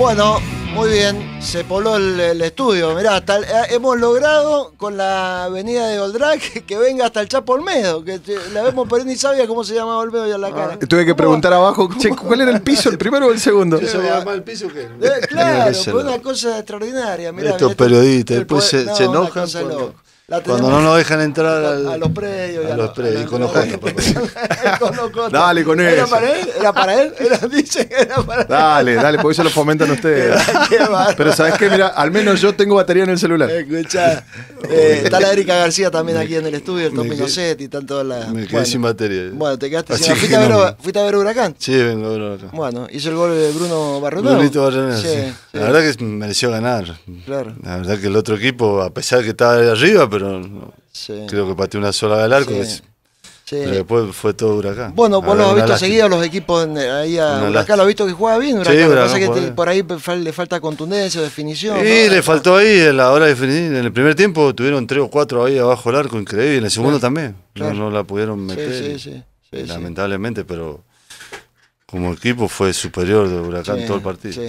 Bueno, muy bien, se poló el, estudio. Mirá, hasta eh, hemos logrado con la venida de Goldrack que, venga hasta el Chapo Olmedo, que eh, la vemos, pero ni sabía cómo se llamaba Olmedo ya en la ah, cara. tuve que preguntar abajo, ¿cuál era el piso, el primero o el segundo? ¿Se eh, más el piso qué? claro, fue una cosa extraordinaria. Mirá, Estos periodistas, después se, se enojan. Cuando no nos dejan entrar a los predios. A, los predios, con los Dale con ¿Era Para él, era para él, era, que era para él. dale, dale... porque eso lo fomentan ustedes. Pero sabes qué, mira, al menos yo tengo batería en el celular. Escucha... Eh, está la Erika García también aquí en el estudio, el Tom y están todas las... Me quedé bueno, sin batería. Bueno, te quedaste sin ¿Fuiste, a ver, ¿Fuiste a ver Huracán? Sí, vengo a ver Huracán. Bueno, hizo el gol de Bruno Barrona. sí, La verdad que mereció ganar. Claro. La verdad que el otro equipo, a pesar que estaba ahí arriba, pero pero creo que pateó una sola del arco. Pero después fue todo Huracán. Bueno, vos lo has visto seguido los equipos ahí a Huracán, lo has visto que juega bien, Huracán. que pasa que por ahí le falta contundencia definición. Sí, le faltó ahí en la hora de definir. En el primer tiempo tuvieron tres o cuatro ahí abajo del arco, increíble. En el segundo también. No, la pudieron meter. Sí, lamentablemente, pero como equipo fue superior de Huracán todo el partido.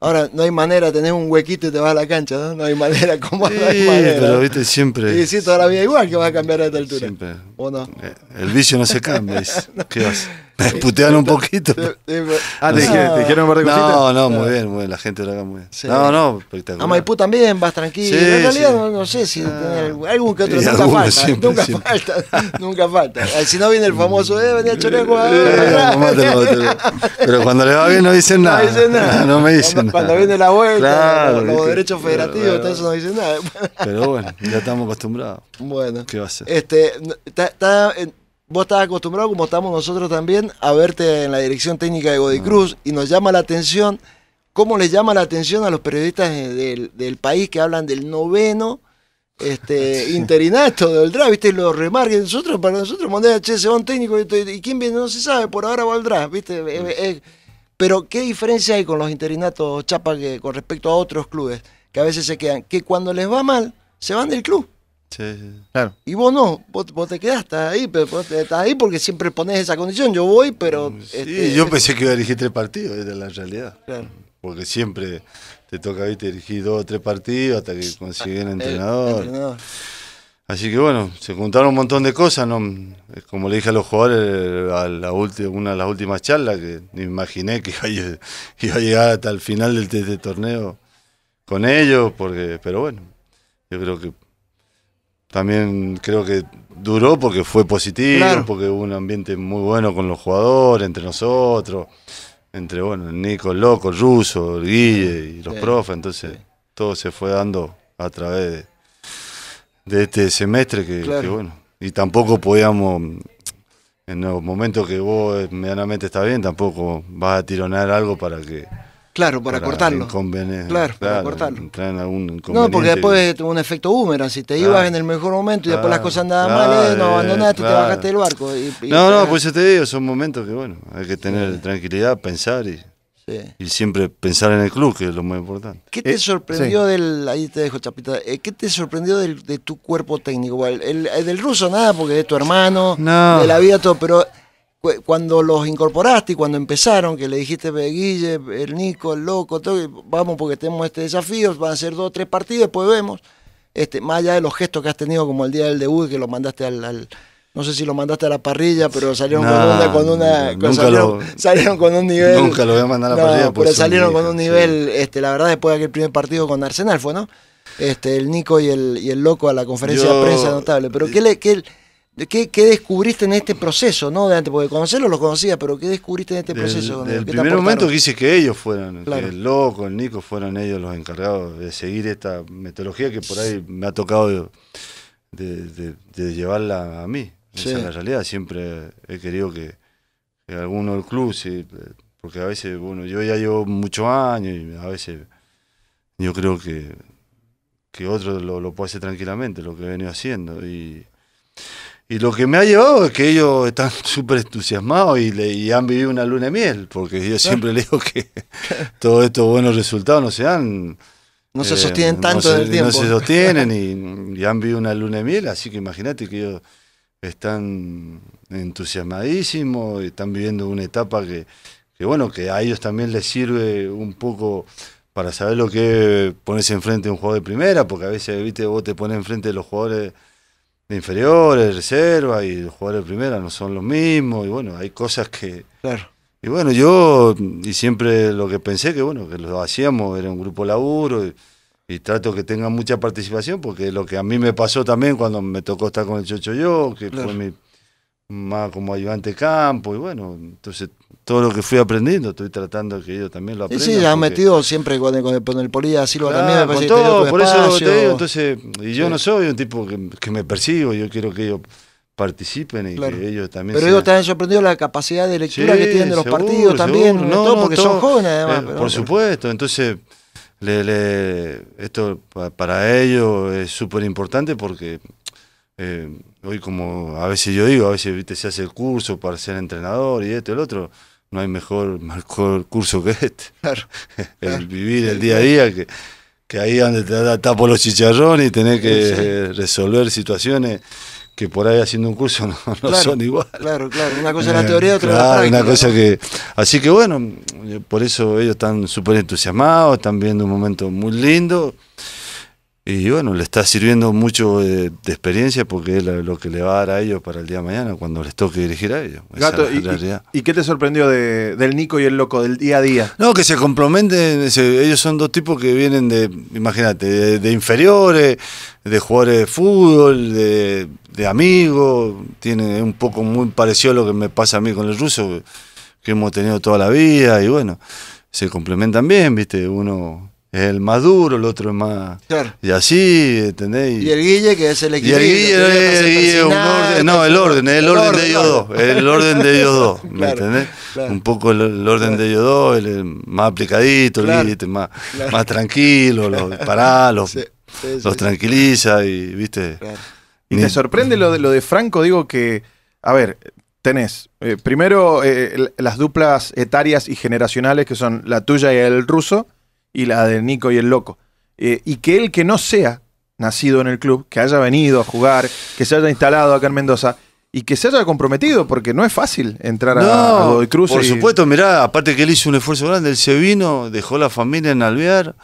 Ahora no hay manera, tenés un huequito y te vas a la cancha, ¿no? No hay manera, ¿cómo sí, no Pero viste, siempre. Y sí, toda la vida igual que vas a cambiar a esta altura. Siempre. Eh, el vicio no se cambia. ¿Qué vas. Me putean un poquito. ah, te, dijeron, te dijeron un par de cositas. No, no, muy bien, muy bien. La gente lo haga muy bien. No, No, no, espectacular. A Maipú también vas tranquilo. en realidad no, sé si ah. algún que otro. Nunca, falta, nunca, ah, Falta, nunca falta. Si no viene el famoso, eh, venía Choreco. Eh, pero cuando le va bien no dicen nada. No dicen nada. No me dicen cuando, nada. Cuando viene la vuelta, los, derechos federativos, todo eso no dicen nada. Pero bueno, ya estamos acostumbrados. Bueno. ¿Qué va a ser? Este, está vos estás acostumbrado, como estamos nosotros también, a verte en la dirección técnica de Godicruz mm. y nos llama la atención, ¿cómo les llama la atención a los periodistas del, país que hablan del noveno este, interinato del draft, ¿Viste? lo remarquen nosotros, para nosotros, moneda, che, se va un técnico y, quién viene, no se sabe, por ahora va draft, ¿viste? Mm. pero, ¿qué diferencia hay con los interinatos Chapa con respecto a otros clubes que a veces se quedan? Que cuando les va mal, se van del club claro. Y vos no, vos, te quedaste ahí, pero estás ahí porque siempre pones esa condición. Yo voy, pero. Sí, este, yo pensé que iba a dirigir tres partidos, era la realidad. Porque siempre te toca ¿viste, dirigir dos o tres partidos hasta que consigues ah, eh, entrenador. Así que bueno, se juntaron un montón de cosas, ¿no? Como le dije a los jugadores a la una de las últimas charlas, que ni imaginé que iba a, llegar hasta el final del este torneo con ellos, porque, pero bueno, yo creo que también creo que duró porque fue positivo, porque hubo un ambiente muy bueno con los jugadores, entre nosotros, entre bueno, Nico el Loco, el el Guille y los profes, entonces todo se fue dando a través de, este semestre que, bueno, y tampoco podíamos, en los momentos que vos medianamente está bien, tampoco vas a tironar algo para que Claro, para, cortarlo. Claro, claro, para cortarlo. algún inconveniente. No, porque después tuvo un efecto boomerang. Si te ibas en el mejor momento y después las cosas andaban mal, eh, no abandonaste, y te bajaste del barco. no, no, pues eso te digo, son momentos que, bueno, hay que tener tranquilidad, pensar y, siempre pensar en el club, que es lo más importante. ¿Qué te eh, sorprendió del. Ahí te dejo, Chapita. Eh, ¿Qué te sorprendió de tu cuerpo técnico? El, del ruso nada, porque es tu hermano, no. de la vida todo, pero cuando los incorporaste y cuando empezaron, que le dijiste Guille, el Nico, el Loco, todo, vamos porque tenemos este desafío, van a ser dos o tres partidos, después vemos, este, más allá de los gestos que has tenido como el día del debut, que lo mandaste al, al no sé si lo mandaste a la parrilla, pero salieron con una, con una salieron, con un nivel. Nunca lo voy a mandar a la no, parrilla. Pero salieron con un nivel, este, la verdad, después de aquel primer partido con Arsenal fue, ¿no? Este, el Nico y el, y el Loco a la conferencia de prensa notable. Pero ¿qué le, qué, ¿Qué, descubriste en este proceso, no? De antes, porque conocerlo lo conocía, pero ¿qué descubriste en este proceso? En el primer momento quise que ellos fueran, que el loco, el Nico, fueran ellos los encargados de seguir esta metodología que por ahí me ha tocado de, llevarla a mí. Esa es la realidad. Siempre he querido que, alguno del club, porque a veces, bueno, yo ya llevo muchos años y a veces yo creo que, que otro lo, lo puede hacer tranquilamente, lo que he venido haciendo. Y. Y lo que me ha llevado es que ellos están súper entusiasmados y, le, han vivido una luna de miel, porque yo siempre le digo que todos estos buenos resultados no se dan. No se eh, sostienen tanto se, en el tiempo. No se sostienen y, han vivido una luna de miel, así que imagínate que ellos están entusiasmadísimos, y están viviendo una etapa que, bueno, que a ellos también les sirve un poco para saber lo que pones enfrente de un jugador de primera, porque a veces, viste, vos te pones enfrente de los jugadores inferiores, reserva y jugadores de primera no son los mismos. Y bueno, hay cosas que. Claro. Y bueno, yo, y siempre lo que pensé que bueno, que lo hacíamos, era un grupo laburo. Y, trato que tengan mucha participación, porque lo que a mí me pasó también cuando me tocó estar con el Chocho Yo, que fue mi más como ayudante campo, y bueno, entonces todo lo que fui aprendiendo, estoy tratando que ellos también lo aprendan. Y sí, han metido siempre con el, con el, también, todo, por eso entonces, y yo no soy un tipo que, me persigo, yo quiero que ellos participen y que ellos también Pero ellos también han sorprendido la capacidad de lectura que tienen de los partidos también, no, porque son jóvenes eh, además. por supuesto, entonces le, esto para ellos es súper importante porque eh, hoy como a veces yo digo, a veces se hace el curso para ser entrenador y esto y el otro, no hay mejor, mejor curso que este. el vivir el día a día, que, que ahí donde te da tapo los chicharrones y tener que resolver situaciones que por ahí haciendo un curso no, son igual. Claro, claro. Una cosa es la eh, teoría, otra es la práctica. Una cosa que, así que bueno, eh, por eso ellos están súper entusiasmados, están viendo un momento muy lindo. Y bueno, le está sirviendo mucho de, experiencia porque es lo que le va a dar a ellos para el día de mañana cuando les toque dirigir a ellos. y, qué te sorprendió de, del Nico y el Loco del día a día? No, que se complementen. ellos son dos tipos que vienen de, imagínate, de, inferiores, de jugadores de fútbol, de, amigos, tiene un poco muy parecido a lo que me pasa a mí con el ruso, que hemos tenido toda la vida y bueno, se complementan bien, viste, uno el más duro, el otro es más. Y así, ¿entendés? Y el Guille, que es el equilibrio. Y el Guille, el, un orden, no, el orden, el, orden, de ellos dos. El orden de ellos dos, ¿me entendés? Un poco el, orden de ellos dos, el, más aplicadito, el Guille, este, más, más tranquilo, los pará, los, tranquiliza y, ¿viste? Y te sorprende lo de, lo de Franco, digo que. A ver, tenés eh, primero eh, las duplas etarias y generacionales que son la tuya y el ruso y la de Nico y el Loco. Eh, y que él que no sea nacido en el club, que haya venido a jugar, que se haya instalado acá en Mendoza, y que se haya comprometido, porque no es fácil entrar a, a Godoy Cruz. Por supuesto, mirá, aparte que él hizo un esfuerzo grande, él se vino, dejó la familia en Alvear,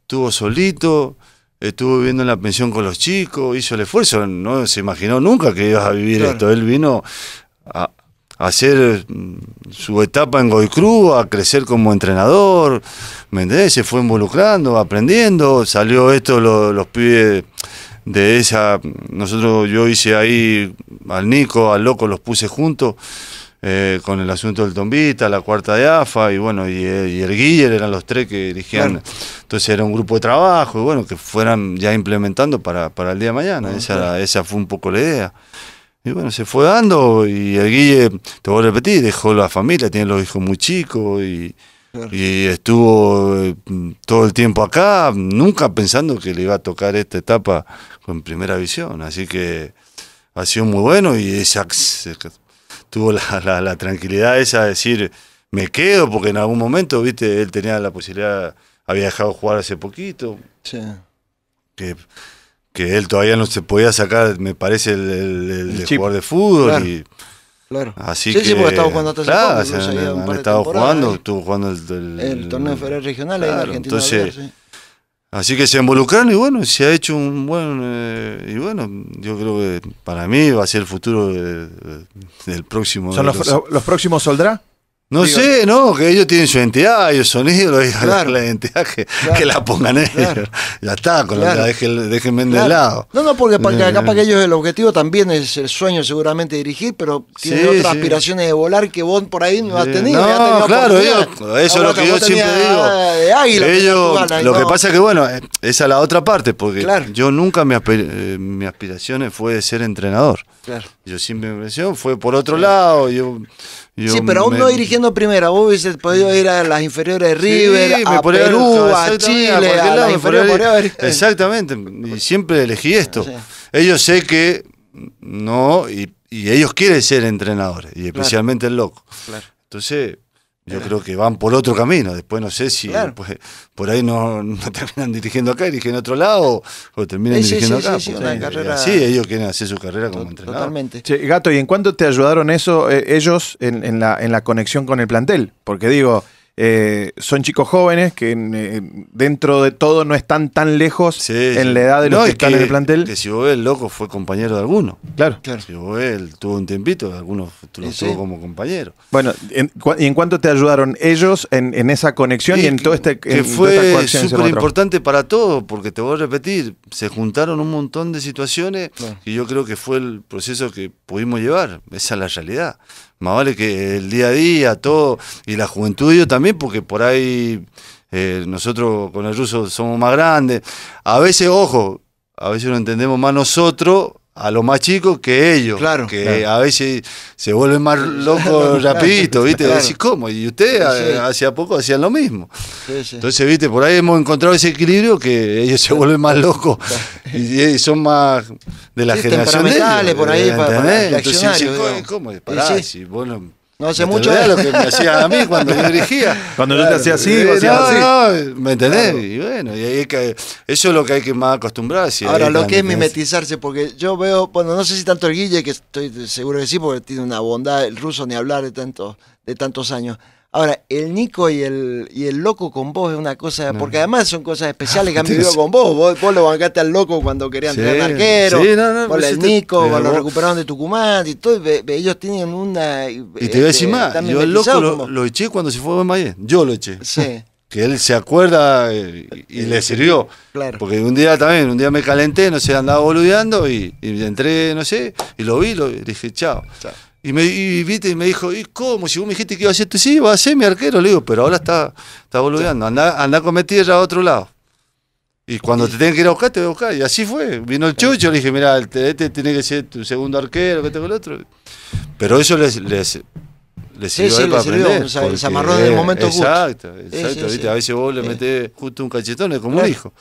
estuvo solito, estuvo viviendo en la pensión con los chicos, hizo el esfuerzo, no se imaginó nunca que ibas a vivir esto. Él vino a, hacer mm, su etapa en Goy a crecer como entrenador, ¿me Se fue involucrando, aprendiendo, salió esto los pibes de esa, nosotros yo hice ahí al Nico, al Loco, los puse juntos. Eh, con el asunto del Tombita, la cuarta de AFA, y bueno, eh, y, el Guiller eran los tres que dirigían. Entonces era un grupo de trabajo, y bueno, que fueran ya implementando para, para el día de mañana. Ah, esa, esa fue un poco la idea. Y bueno, se fue dando y el Guille, te voy a repetir, dejó la familia, tiene los hijos muy chicos y, estuvo mm, todo el tiempo acá, nunca pensando que le iba a tocar esta etapa con primera visión. Así que ha sido muy bueno y esa, tuvo la, tranquilidad esa de decir, me quedo, porque en algún momento, viste, él tenía la posibilidad, había dejado jugar hace poquito. Sí. Que, que él todavía no se podía sacar, me parece, el, el, jugador de fútbol. Claro. Y, Así sí, que, sí, porque estaba jugando hasta claro, han, estado jugando, estuvo jugando el, torneo federal regional ahí en Argentina. Entonces, Así que se involucraron y bueno, se ha hecho un buen. Eh, y bueno, yo creo que para mí va a ser el futuro del próximo. ¿Son los, los, próximos Soldrá? No sé, no, que ellos tienen su identidad, ellos son ídolos, ellos la identidad que, la pongan ellos. ya está, con la dejen, de lado. No, no, porque para, eh. que ellos el objetivo también es el sueño seguramente dirigir, pero tienen otras aspiraciones de volar que vos por ahí no has tenido. No, claro, eso es lo que yo siempre digo. De ellos, lo que pasa es que, bueno, esa es la otra parte, porque yo nunca eh, mis aspiraciones fue de ser entrenador. Yo siempre me impresión fue por otro lado, yo sí, pero aún no dirigiendo primera, vos hubieses podido ir a las inferiores de River, a Perú, a Chile, a, Exactamente, y siempre elegí ah, esto. Ellos sé que no, y, ellos quieren ser entrenadores, y especialmente el loco. Claro. Entonces, yo creo que van por otro camino. Después no sé si pues, por ahí no, terminan dirigiendo acá, dirigen a otro lado o, terminan dirigiendo acá. Pues, sí, ellos quieren hacer su carrera como entrenador. Totalmente. Gato, ¿y en cuánto te ayudaron eso eh, ellos en, en, la, en la conexión con el plantel? Porque digo, eh, son chicos jóvenes que eh, dentro de todo no están tan lejos en la edad de los que, están en el plantel. si vos ves, el loco fue compañero de alguno. Claro. claro. Si vos tuvo un tiempito, algunos lo tuvo como compañero. Bueno, ¿y en cuánto te ayudaron ellos en, esa conexión y en todo este Que fue súper importante para todos, porque te voy a repetir, se juntaron un montón de situaciones y yo creo que fue el proceso que pudimos llevar. Esa es la realidad. Más vale que el día a día, todo, y la juventud yo también, porque por ahí eh, nosotros con el ruso somos más grandes. A veces, ojo, a veces no entendemos más nosotros a los más chicos que ellos, que a veces se vuelven más locos rapidito, ¿viste? Y ustedes hacía poco hacían lo mismo. Entonces, ¿viste? Por ahí hemos encontrado ese equilibrio que ellos se vuelven más locos y, son más de la generación de ellos, no hace mucho de lo que me hacía a mí cuando yo dirigía. Cuando yo te hacía así, así. No, ¿me entendés? Y bueno, y eso es lo que hay que más acostumbrarse. Ahora, lo que es mimetizarse, porque yo veo, bueno, no sé si tanto el Guille, que estoy seguro que sí, porque tiene una bondad, el ruso ni hablar de, tanto, de tantos años. Ahora, el Nico y el, y el loco con vos es una cosa, porque además son cosas especiales que han vivido con vos. vos. vos. lo bancaste al loco cuando querían sí. tener arquero, sí, no, no, pues el este- Nico, cuando lo recuperaron de Tucumán, y todo, ellos tienen una... Y te iba este, a decir más, yo el loco lo, eché cuando se fue a Maya. yo lo eché. Sí. Que él se acuerda eh, y, le eh, sirvió. Claro. Porque un día también, un día me calenté, no sé, andaba boludeando y, entré, no sé, y lo vi, lo dije, chao. Y me, ¿viste? y me dijo, ¿y cómo? Si vos me dijiste que iba a hacer esto, sí, va a ser mi arquero. Le digo, pero ahora está, está boludeando, anda, anda con mi tierra a otro lado. Y cuando te tengan que ir a buscar, te voy a buscar. Y así fue. Vino el chucho, le dije, mira, este, este tiene que ser tu segundo arquero, que tengo el otro. Pero eso les le sirvió sí, sí, para aprender. se amarró en el momento Exacto, exacto. A veces vos le metés justo un cachetón, es como un hijo.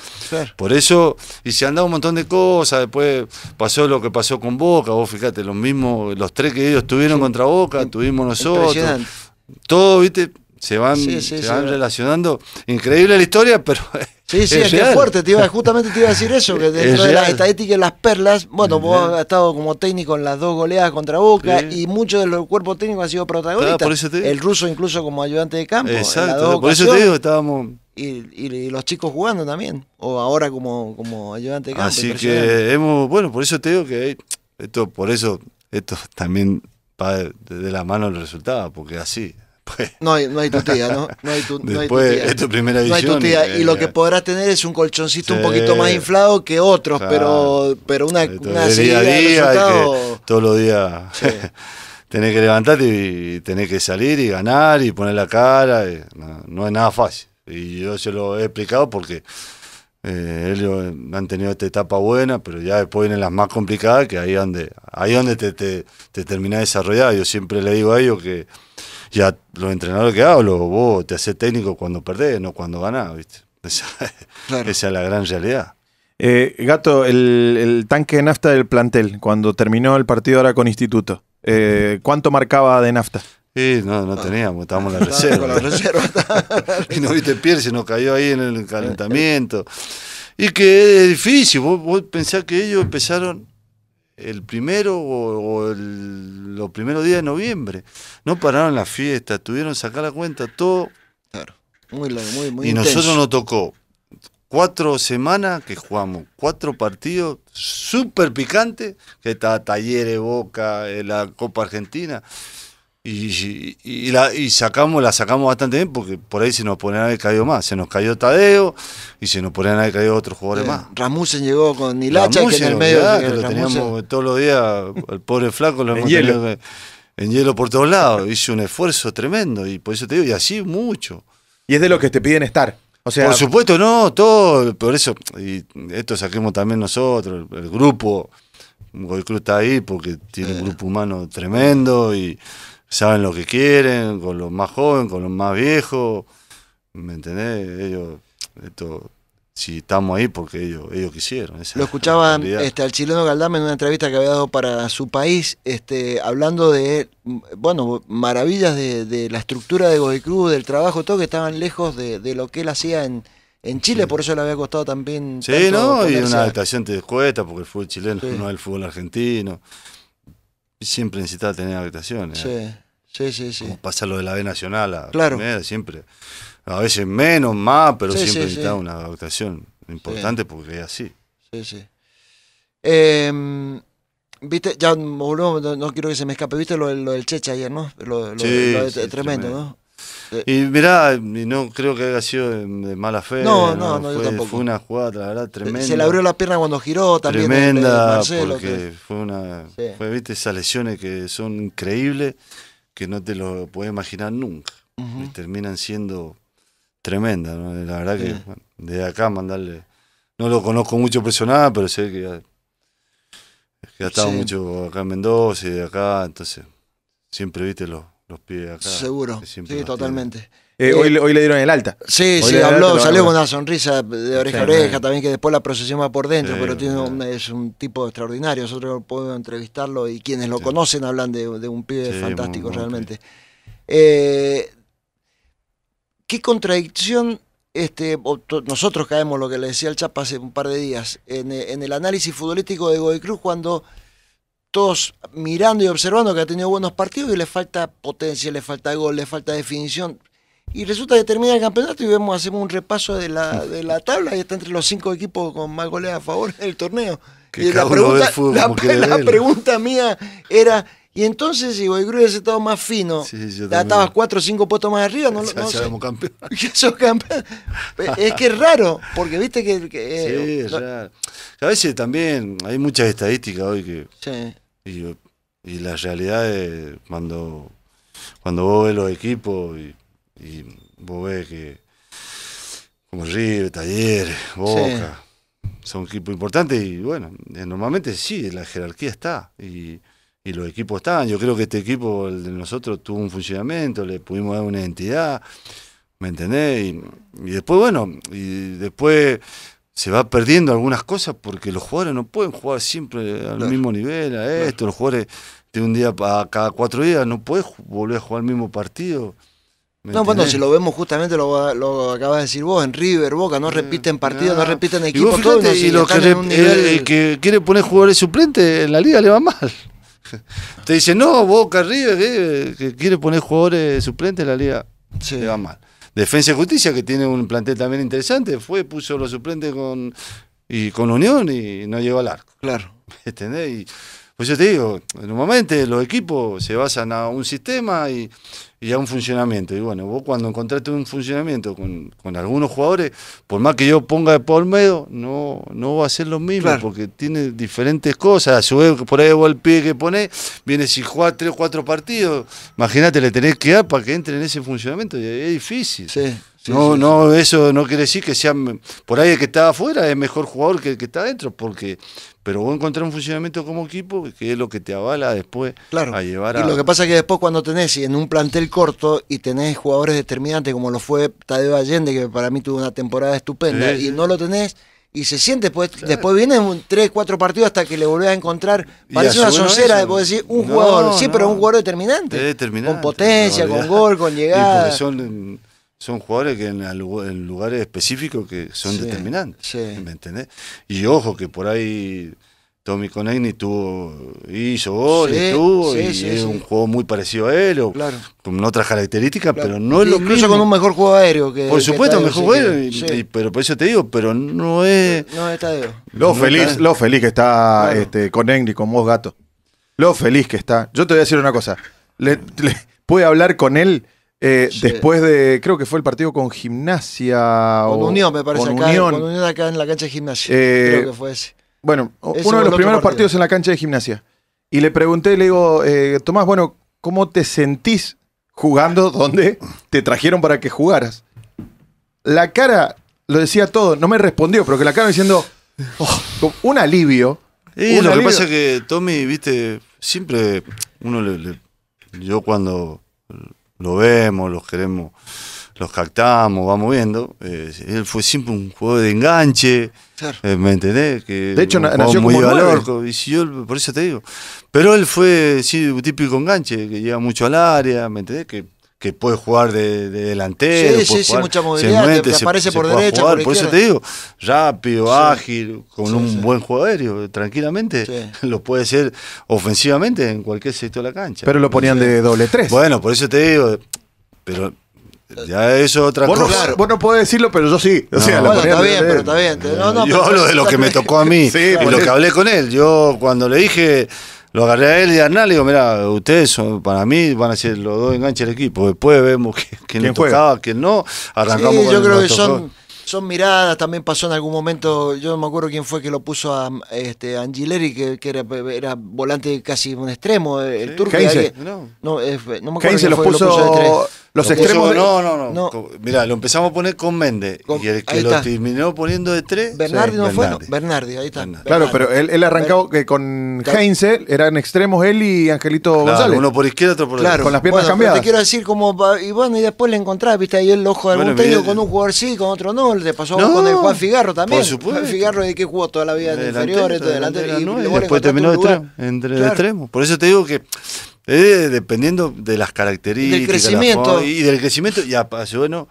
Por eso, y se han dado un montón de cosas. Después pasó lo que pasó con Boca. Vos fíjate, los mismos, los tres que ellos tuvieron contra Boca, tuvimos nosotros. Todo, viste, se van, se van relacionando. Increíble la historia, pero. Sí, sí, es, que es fuerte. justamente te iba a decir eso, que dentro de de las estadísticas las perlas, bueno, vos has estado como técnico en las dos goleadas contra Boca y muchos de los cuerpos técnicos han sido protagonistas. El ruso incluso como ayudante de campo. Exacto, por eso te digo, estábamos... Y, los chicos jugando también, o ahora como, como ayudante de campo. Así que hemos, bueno, por eso te digo que esto, por eso, esto también va de la mano el resultado, porque así, no hay, no hay ¿no? No hay, tu, después, tu primera edición, y lo eh, que podrás tener es un colchoncito un poquito más inflado que otros, pero, pero una, una día a todos los días tenés que levantarte y tenés que salir y ganar y poner la cara. no es nada fácil. Y yo se lo he explicado porque eh, ellos eh, han tenido esta etapa buena, pero ya después vienen las más complicadas, que ahí es donde, ahí donde te, te, te terminás Yo siempre le digo a ellos que ya los entrenadores que hablo, vos te haces técnico cuando perdés, no cuando ganás, ¿viste? Esa, es la gran realidad. Eh, Gato, el, tanque de nafta del plantel, cuando terminó el partido ahora con Instituto, ¿cuánto marcaba de nafta? Sí, no, no ah. teníamos, estábamos en la reserva. y no viste Pierce, nos cayó ahí en el calentamiento. Y que es difícil, vos, pensás que ellos empezaron el primero o, los primeros días de noviembre. No pararon la fiesta, tuvieron que sacar la cuenta, todo. Claro. Muy largo, muy, muy y nosotros nos tocó cuatro semanas que jugamos, cuatro partidos súper picantes, que está Talleres, Boca, eh, la Copa Argentina y, la, sacamos, la sacamos bastante bien porque por ahí se nos a haber caído más. Se nos cayó Tadeo y se nos a nadie caído otros jugadores más. Ramusen llegó con Hilacha, que en el medio. que lo teníamos todos los días, el pobre flaco lo en hielo. por todos lados. Hizo un esfuerzo tremendo y por eso te digo, y así mucho. Y es de lo que te piden estar. O sea, por supuesto, no, todo, por eso, y esto saquemos también nosotros, el, el grupo. está ahí porque tiene un eh. grupo humano tremendo y saben lo que quieren, con los más jóvenes, con los más viejos, ¿me entendés? Ellos, esto, si estamos ahí porque ellos, ellos quisieron. lo escuchaba este, al chileno Galdame en una entrevista que había dado para su país, este, hablando de, bueno, maravillas de, la estructura de Godoy Cruz, del trabajo, todo que estaban lejos de, lo que él hacía en, en Chile, por eso le había costado también. Sí, no, y una adaptación de cuesta porque el fútbol chileno no es el fútbol argentino. Siempre necesitaba tener habitaciones Sí, sí, sí. Como pasa lo de la B Nacional. A claro. siempre. A veces menos, más, pero siempre necesitaba una adaptación, importante porque es así. Sí, sí. Em, viste, ya no, quiero que se me escape. Viste lo, del Checha ayer, ¿no? Lo, tremendo, ¿no? Y mirá, no creo que haya sido de mala fe. No, no, no, yo tampoco. Fue una jugada, la verdad, tremenda. Se le abrió la pierna cuando giró también. Tremenda, porque fue una. Fue, viste, esas lesiones que son increíbles, que no te lo puedes imaginar nunca. Y terminan siendo tremendas, La verdad que bueno, desde acá mandarle. No lo conozco mucho personal, pero sé que ya, que ha estado mucho acá en Mendoza y de acá, entonces siempre, viste, los los acá. Seguro. Sí, totalmente. Eh, eh, hoy, le dieron el alta. Sí, sí, habló, salió con una sonrisa de oreja a oreja, también que después la procesión va por dentro, pero tiene es un tipo extraordinario. Nosotros podemos entrevistarlo y quienes lo conocen hablan de, un pibe fantástico realmente. Eh, qué contradicción este, nosotros caemos, lo que le decía el Chapa hace un par de días, en, el análisis futbolístico de Godoy Cruz cuando todos mirando y observando que ha tenido buenos partidos y le falta potencia, le falta gol, le falta definición. Y resulta que termina el campeonato y vemos, hacemos un repaso de la, de la tabla y está entre los cinco equipos con más goles a favor del torneo. y la pregunta, la, pregunta mía era, y entonces si Boy hubiese estado más fino, sí, cuatro o cinco puestos más arriba, no, no es que es raro, porque viste que... Eh, sí, es raro. A veces también hay muchas estadísticas hoy que... Sí y, la realidad es cuando, cuando vos ves los equipos y, vos ves que como River, Talleres, Boca, son equipos importantes y bueno, eh, normalmente sí, la jerarquía está y, los equipos están. Yo creo que este equipo, el de nosotros, tuvo un funcionamiento, le pudimos dar una identidad, ¿me entendés? y después, bueno, y después se va perdiendo algunas cosas porque los jugadores no pueden jugar siempre al mismo nivel, a esto, los jugadores de un día para cada cuatro días no pueden volver a jugar el mismo partido. No, bueno, si lo vemos justamente, lo, lo, acabas de decir vos, en River, Boca, no eh, repiten partidos, no repiten equipos. Y, que, quiere poner jugadores suplentes en la liga le va mal. Te dice no, Boca, River, eh, que quiere poner jugadores suplentes en la liga le va mal. Defensa y Justicia, que tiene un plantel también interesante, fue, puso los suplentes con, y con Unión y no llegó al arco. Claro. ¿Entendés? pues yo te digo, normalmente los equipos se basan a un sistema y y a un funcionamiento. Y bueno, vos cuando encontraste un funcionamiento con, algunos jugadores, por más que yo ponga de medio, no, no va a ser lo mismo, porque tiene diferentes cosas. su por ahí vos el pie que pone, viene si juega tres o cuatro partidos. Imagínate, le tenés que dar para que entre en ese funcionamiento, y es difícil no, no, eso no quiere decir que sea. Por ahí el que está afuera es mejor jugador que el que está adentro, porque. Pero vos encontrás un funcionamiento como equipo que es lo que te avala después claro. a llevar a. Y lo que pasa es que después, cuando tenés en un plantel corto y tenés jugadores determinantes, como lo fue Tadeo Allende, que para mí tuvo una temporada estupenda, y no lo tenés y se siente después, después vienen tres, cuatro partidos hasta que le volvés a encontrar. Parece una soncera de decir un jugador, sí, pero un jugador determinante. Con potencia, con gol, con llegada. son son jugadores que en, lugares específicos que son determinantes. ¿Me entendés? Y ojo que por ahí Tommy Conegni tuvo, hizo gol tuvo, y es un juego muy parecido a él, o claro. con otras características, pero no es lo Incluso con un mejor juego aéreo que. Por supuesto, que mejor juego pero por eso te digo, pero no es. No, Lo, feliz, lo feliz que está claro. Este, con vos, gato. Lo feliz que está. Yo te voy a decir una cosa. Le, puede hablar con él eh, después de, creo que fue el partido con Gimnasia. Con Unión, me parece. Con Unión. Con Unión acá en la cancha de Gimnasia. Eh, creo que fue ese. Bueno, uno de los primeros partidos en la cancha de Gimnasia. Y le pregunté, le digo, eh, Tomás, bueno, ¿cómo te sentís jugando donde te trajeron para que jugaras? La cara lo decía todo, no me respondió, pero que la cara diciendo, oh, un alivio. Y lo que pasa es que Tommy, viste, siempre uno le yo cuando lo vemos, los queremos, los captamos, vamos viendo. Eh, él fue siempre un juego de enganche, eh, ¿me entendés? Que de hecho, nació muy y si por eso te digo. Pero él fue, sí, un típico enganche, que llega mucho al área, ¿me entendés? Que que puede jugar de, delantero. Sí, sí, jugar, mucha movilidad, se aparece por derecha. por, eso te digo, rápido, ágil, con un buen juego aéreo, tranquilamente. Lo puede ser ofensivamente en cualquier sector de la cancha. Pero lo ponían de doble tres. Bueno, por eso te digo, pero ya eso es otra cosa. Bueno, claro. Vos no podés decirlo, pero yo sí. bueno, está bien, pero está bien. yo hablo de lo que me tocó a mí sí, y lo que hablé con él. Yo cuando le dije, lo agarré a él y a Hernán, digo, mira, ustedes para mí van a ser los dos enganches del equipo, después vemos que, quién, tocaba, quién no, arrancamos. Sí, yo creo que son, son miradas, también pasó en algún momento, yo no me acuerdo quién fue que lo puso a, este, Angileri, que, era, volante casi un extremo, el turco. No, no, me acuerdo quién fue, lo lo puso de tres. Los extremos. No, no, no. no. Mirá, lo empezamos a poner con Méndez. Y el que lo terminó poniendo de tres. Bernardi no fue. Bernardi, ahí está. Claro, pero él, él arrancó que eh, con Heinze, eran extremos él y Angelito González. Uno por izquierda, otro por claro. Con las piernas bueno, cambiadas. Te quiero decir como. Y bueno, y después le encontrás, viste, ahí el ojo de algún bueno, con un eh. jugador sí, con otro no. Le pasó no, con el Juan Figarro también. Por supuesto. Juan Figarro de que jugó toda la vida de, inferiores, delantero, inferiores, este, de Y después terminó de extremo. Entre extremos. Por eso te digo que eh, dependiendo de las características. crecimiento. y del crecimiento, ya bueno,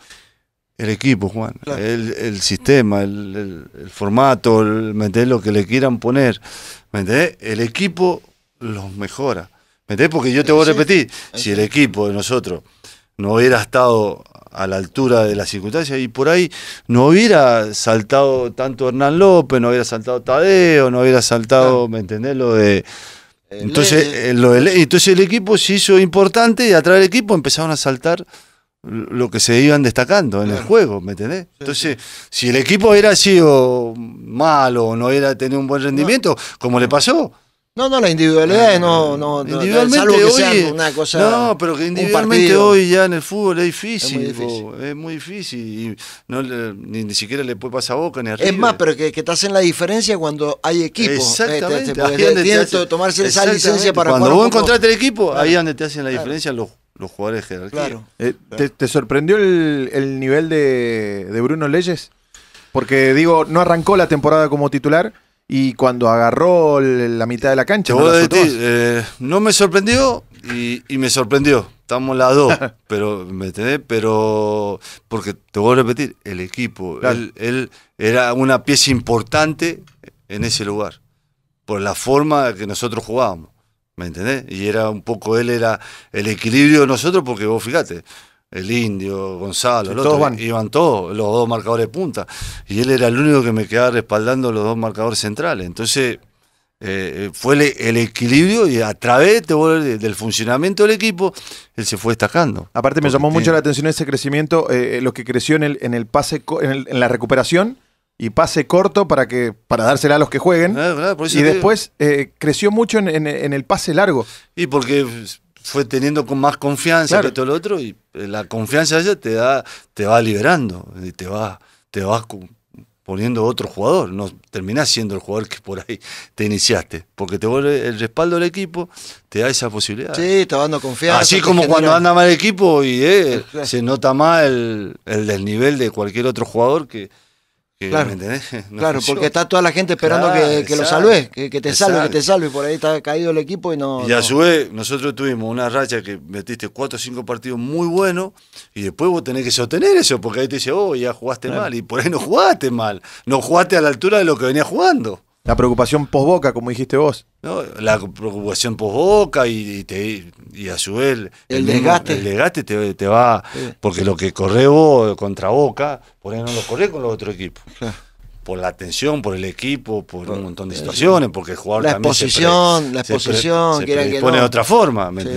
el equipo, Juan. El, sistema, el, formato el formato, Lo que le quieran poner. entendés? El equipo los mejora. ¿Me entendés? Porque yo te voy a repetir, si el equipo de nosotros no hubiera estado a la altura de las circunstancias y por ahí no hubiera saltado tanto Hernán López, no hubiera saltado Tadeo, no hubiera saltado, ¿me entendés? Lo de eh, entonces, eh, entonces el equipo se hizo importante y través del equipo empezaron a saltar lo que se iban destacando en el juego, ¿me entendés? Entonces, si el equipo era sido malo o no era tenido un buen rendimiento, como le pasó, no, no, la individualidad, ah, no, no, individualmente no, salvo que hoy, una cosa. No, pero que individualmente hoy ya en el fútbol es difícil. Es muy difícil. y ni, siquiera le puede pasar boca ni arriba. Es más, pero que, que te hacen la diferencia cuando hay equipo. Este, este, exactamente. Este, que te tomarse esa licencia para Cuando vos encontraste el equipo, ahí es donde te hacen la diferencia los, los jugadores de jerarquía. Eh, claro. ¿te, sorprendió el, el nivel de, de Bruno Leyes? Porque digo, no arrancó la temporada como titular y cuando agarró la mitad de la cancha. Eh, ¿no, me sorprendió y, me sorprendió. Estamos las dos, pero ¿me Pero porque te voy a repetir, el equipo, él, él, era una pieza importante en ese lugar por la forma que nosotros jugábamos, ¿me entendés? Y era un poco él era el equilibrio de nosotros porque vos fíjate, el indio, Gonzalo, los iban todos, los dos marcadores de punta. Y él era el único que me quedaba respaldando los dos marcadores centrales. Entonces, eh, eh, fue el, equilibrio y a través del funcionamiento del equipo, él se fue destacando. Aparte, me llamó mucho la atención ese crecimiento, eh, lo que creció en el, pase, en, la recuperación y pase corto para que para dársela a los que jueguen. Ah, y después creció mucho en, en, el pase largo. Y porque fue teniendo con más confianza que todo lo otro y eh, la confianza esa te da te va liberando te va te vas poniendo otro jugador no terminás siendo el jugador que por ahí te iniciaste porque te vuelve el respaldo del equipo te da esa posibilidad sí te va dando confianza así como cuando anda mal el equipo y eh, se nota más el, el desnivel de cualquier otro jugador que claro, porque está toda la gente esperando que, lo salvé, que, te salve, que te salve. Por ahí está caído el equipo y no. Ya a su nosotros tuvimos una racha que metiste cuatro o cinco partidos muy buenos y después vos tenés que sostener eso, porque ahí te dice, oh, ya jugaste mal. Y por ahí no jugaste mal. No jugaste a la altura de lo que venía jugando. La preocupación Boca, como dijiste vos. No, la preocupación posboca Boca y, y a su vez el, desgaste. el desgaste te, va. Porque lo que corre vos contra boca, por ahí no lo corre con los otros equipos. Por la tensión, por el equipo, por, un montón de situaciones, porque el jugador la también exposición, la exposición, se, pone de otra forma, ¿me sí,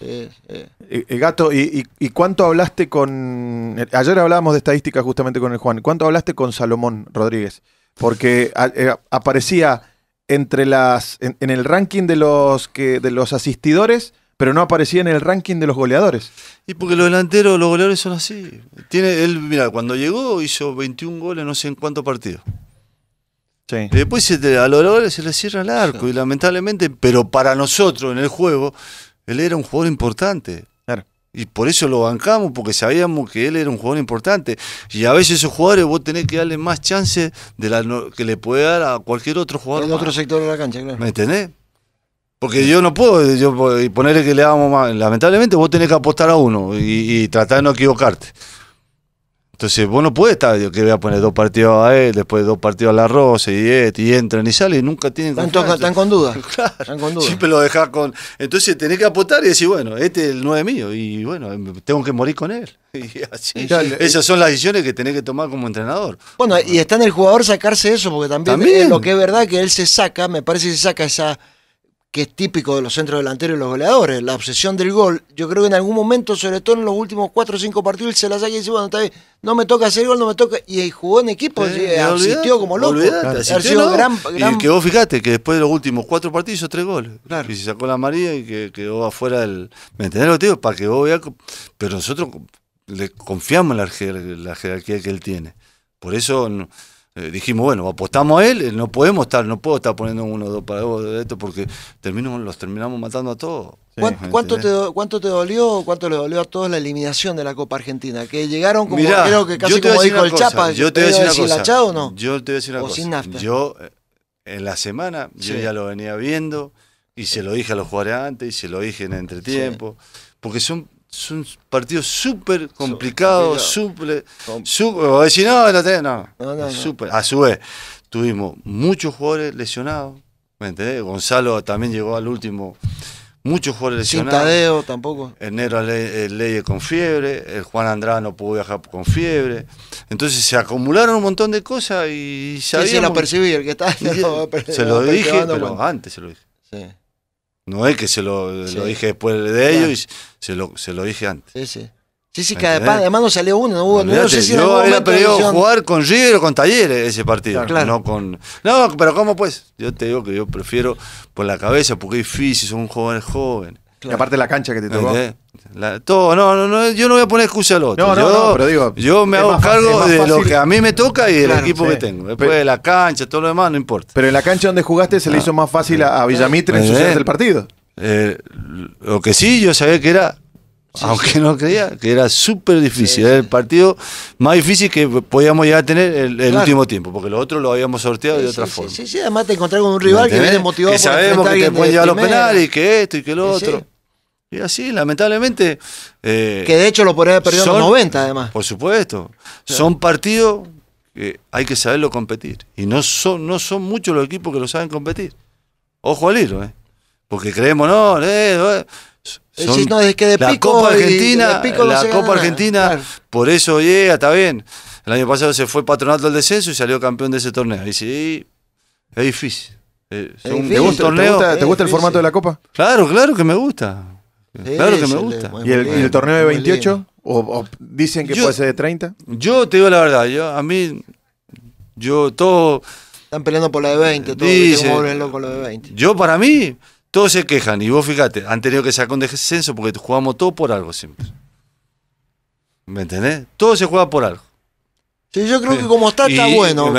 eh, eh, gato, y, y, cuánto hablaste con. Eh, ayer hablábamos de estadísticas justamente con el Juan. ¿Cuánto hablaste con Salomón Rodríguez? porque eh, aparecía entre las en, el ranking de los que de los asistidores pero no aparecía en el ranking de los goleadores y porque los delanteros los goleadores son así tiene él mira cuando llegó hizo 21 goles no sé en cuántos partidos después se a los goleadores se le cierra el arco y lamentablemente pero para nosotros en el juego él era un jugador importante y por eso lo bancamos, porque sabíamos que él era un jugador importante. Y a veces esos jugadores vos tenés que darle más chances de que le puede dar a cualquier otro jugador. En otro sector de la cancha, claro. ¿Me entendés? Porque yo no puedo yo, ponerle que le damos más. Lamentablemente vos tenés que apostar a uno y tratar de no equivocarte. Entonces vos no puedes estar, que voy a poner dos partidos a él, después dos partidos a la Rosa y este, y entran y salen y nunca tienen confianza. Están con dudas Claro, están con duda. Siempre lo dejas con. Entonces tenés que apostar y decir, bueno, este es el 9 mío y bueno, tengo que morir con él. Y esas son las decisiones que tenés que tomar como entrenador. Bueno, y está en el jugador sacarse eso, porque también, eh, lo que es verdad que él se saca, me parece que se saca esa que es típico de los centros delanteros y los goleadores, la obsesión del gol. Yo creo que en algún momento, sobre todo en los últimos cuatro o cinco partidos, se la saca y dice, bueno, está bien, no me toca hacer gol, no me toca. Y jugó en equipo, asistió como loco. Y que vos fijate que después de los últimos cuatro partidos hizo 3 goles. Claro. Y se sacó la María y que quedó afuera del... ¿Me entendés lo Para que vos veas... Pero nosotros le confiamos en la, jerarquía que él tiene. Por eso... Eh, dijimos, bueno, apostamos a él, eh, no podemos estar, no puedo estar poniendo uno dos para vos de esto porque los terminamos matando a todos. ¿Cuánto, te, ¿Cuánto te dolió, cuánto le dolió a todos la eliminación de la Copa Argentina? Que llegaron como, creo que casi como dijo el Chapa, yo te voy a decir una cosa, Yo te eh, voy a decir cosa. Yo, en la semana, yo ya lo venía viendo y se lo dije a los jugadores antes y se lo dije en entretiempo, porque son es un partido súper complicado, súper. no, no no. super. A su vez, tuvimos muchos jugadores lesionados. ¿Me Gonzalo también llegó al último. Muchos jugadores lesionados. Tadeo tampoco. El Negro Leyes con fiebre. El Juan Andrade no pudo viajar con fiebre. Entonces se acumularon un montón de cosas y sabíamos. se que se lo dije, pero antes se lo dije. Sí. No es que se lo, dije después de ellos, y se lo, se lo dije antes. Sí, sí. Sí, sí, que además, no salió uno, no hubo no, sé si Yo había pedido jugar con River o con Talleres ese partido. Claro. No, con, no, pero ¿cómo pues? Yo te digo que yo prefiero por la cabeza, porque es difícil, son jóvenes jóvenes. Y aparte la cancha que te tocó. no, no, yo no voy a poner excusa al otro. No, yo, pero digo, yo me hago cargo de lo que a mí me toca y del equipo que tengo. Después de la cancha, todo lo demás, no importa. Pero en la cancha donde jugaste se le hizo ah. más fácil a, Villamitre en su del partido. Eh, lo que sí, yo sabía que era, aunque no creía, que era súper difícil. Era el partido más difícil que podíamos llegar a tener el, último tiempo, porque lo otro lo habíamos sorteado de otra forma. Sí, sí, además te encontrás con un rival que viene motivado. Que sabemos que te llevar los penales y que esto y que lo otro. Y así, lamentablemente. Eh, que de hecho lo podría haber perdido en los 90, además. Por supuesto. Son partidos que hay que saberlo competir. Y no son, no son muchos los equipos que lo saben competir. Ojo al hilo, ¿eh? Porque creemos, no, eh, la Copa Argentina, la Copa Argentina, por eso llega, está bien. El año pasado se fue patronato al descenso y salió campeón de ese torneo. Y sí, es difícil. Es, un, torneo, ¿te gusta el formato de la Copa? Claro, claro que me gusta claro que me gusta. ¿Y, el, torneo de 28? O, dicen que puede ser de 30? Yo te digo la verdad, yo a mí, yo todo... Están peleando por la de 20, todo vuelven loco la de 20. Yo para mí, todos se quejan, y vos fíjate, han tenido que sacar un descenso porque jugamos todo por algo siempre. ¿Me entendés? Todo se juega por algo. Sí, yo creo que como está, está bueno.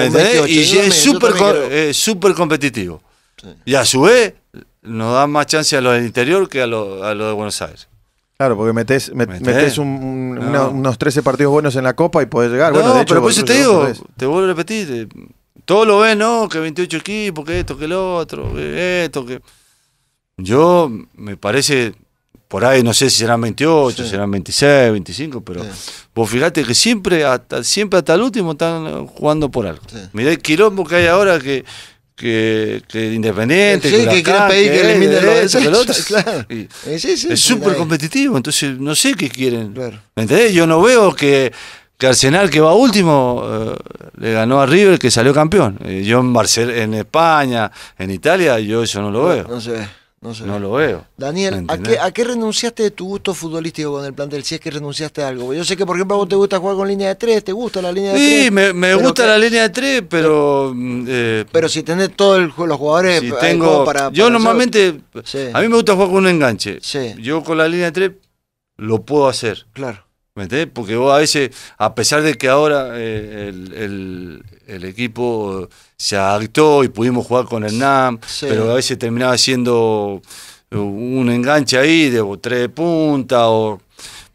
y es súper competitivo. Y a su vez, nos da más chance a los del interior que a los de Buenos Aires. Claro, porque metes unos 13 partidos buenos en la Copa y podés llegar. bueno, pero por te digo, te vuelvo a repetir, eh, todo lo ven, ¿no? Que 28 equipos, que esto, que el otro, que esto, que... Yo, me parece, por ahí no sé si serán 28, serán 26, 25, pero vos fíjate que siempre hasta, siempre hasta el último están jugando por algo. Mirá el quilombo que hay ahora que que, el Independiente. que, quiere pedir que, que es súper competitivo, entonces no sé qué quieren. ¿Me entendés? Yo no veo que, que Arsenal, que va último, eh, le ganó a River, que salió campeón. Eh, yo en, en España, en Italia, yo eso no lo veo. no sé. No, lo veo. Daniel, ¿a qué, renunciaste de tu gusto futbolístico con el plantel? Si es que renunciaste a algo. Yo sé que, por ejemplo, a vos te gusta jugar con línea de tres, te gusta la línea de tres. Sí, me, gusta la línea de tres, pero. Mm, eh, pero, si tenés todos los jugadores. Eh, tengo, para, yo normalmente. A mí me gusta jugar con un enganche. Yo con la línea de tres lo puedo hacer. Claro. ¿Me Porque vos a veces, a pesar de que ahora eh, el, equipo se adaptó y pudimos jugar con el NAM, pero a veces terminaba siendo un enganche ahí de tres puntas o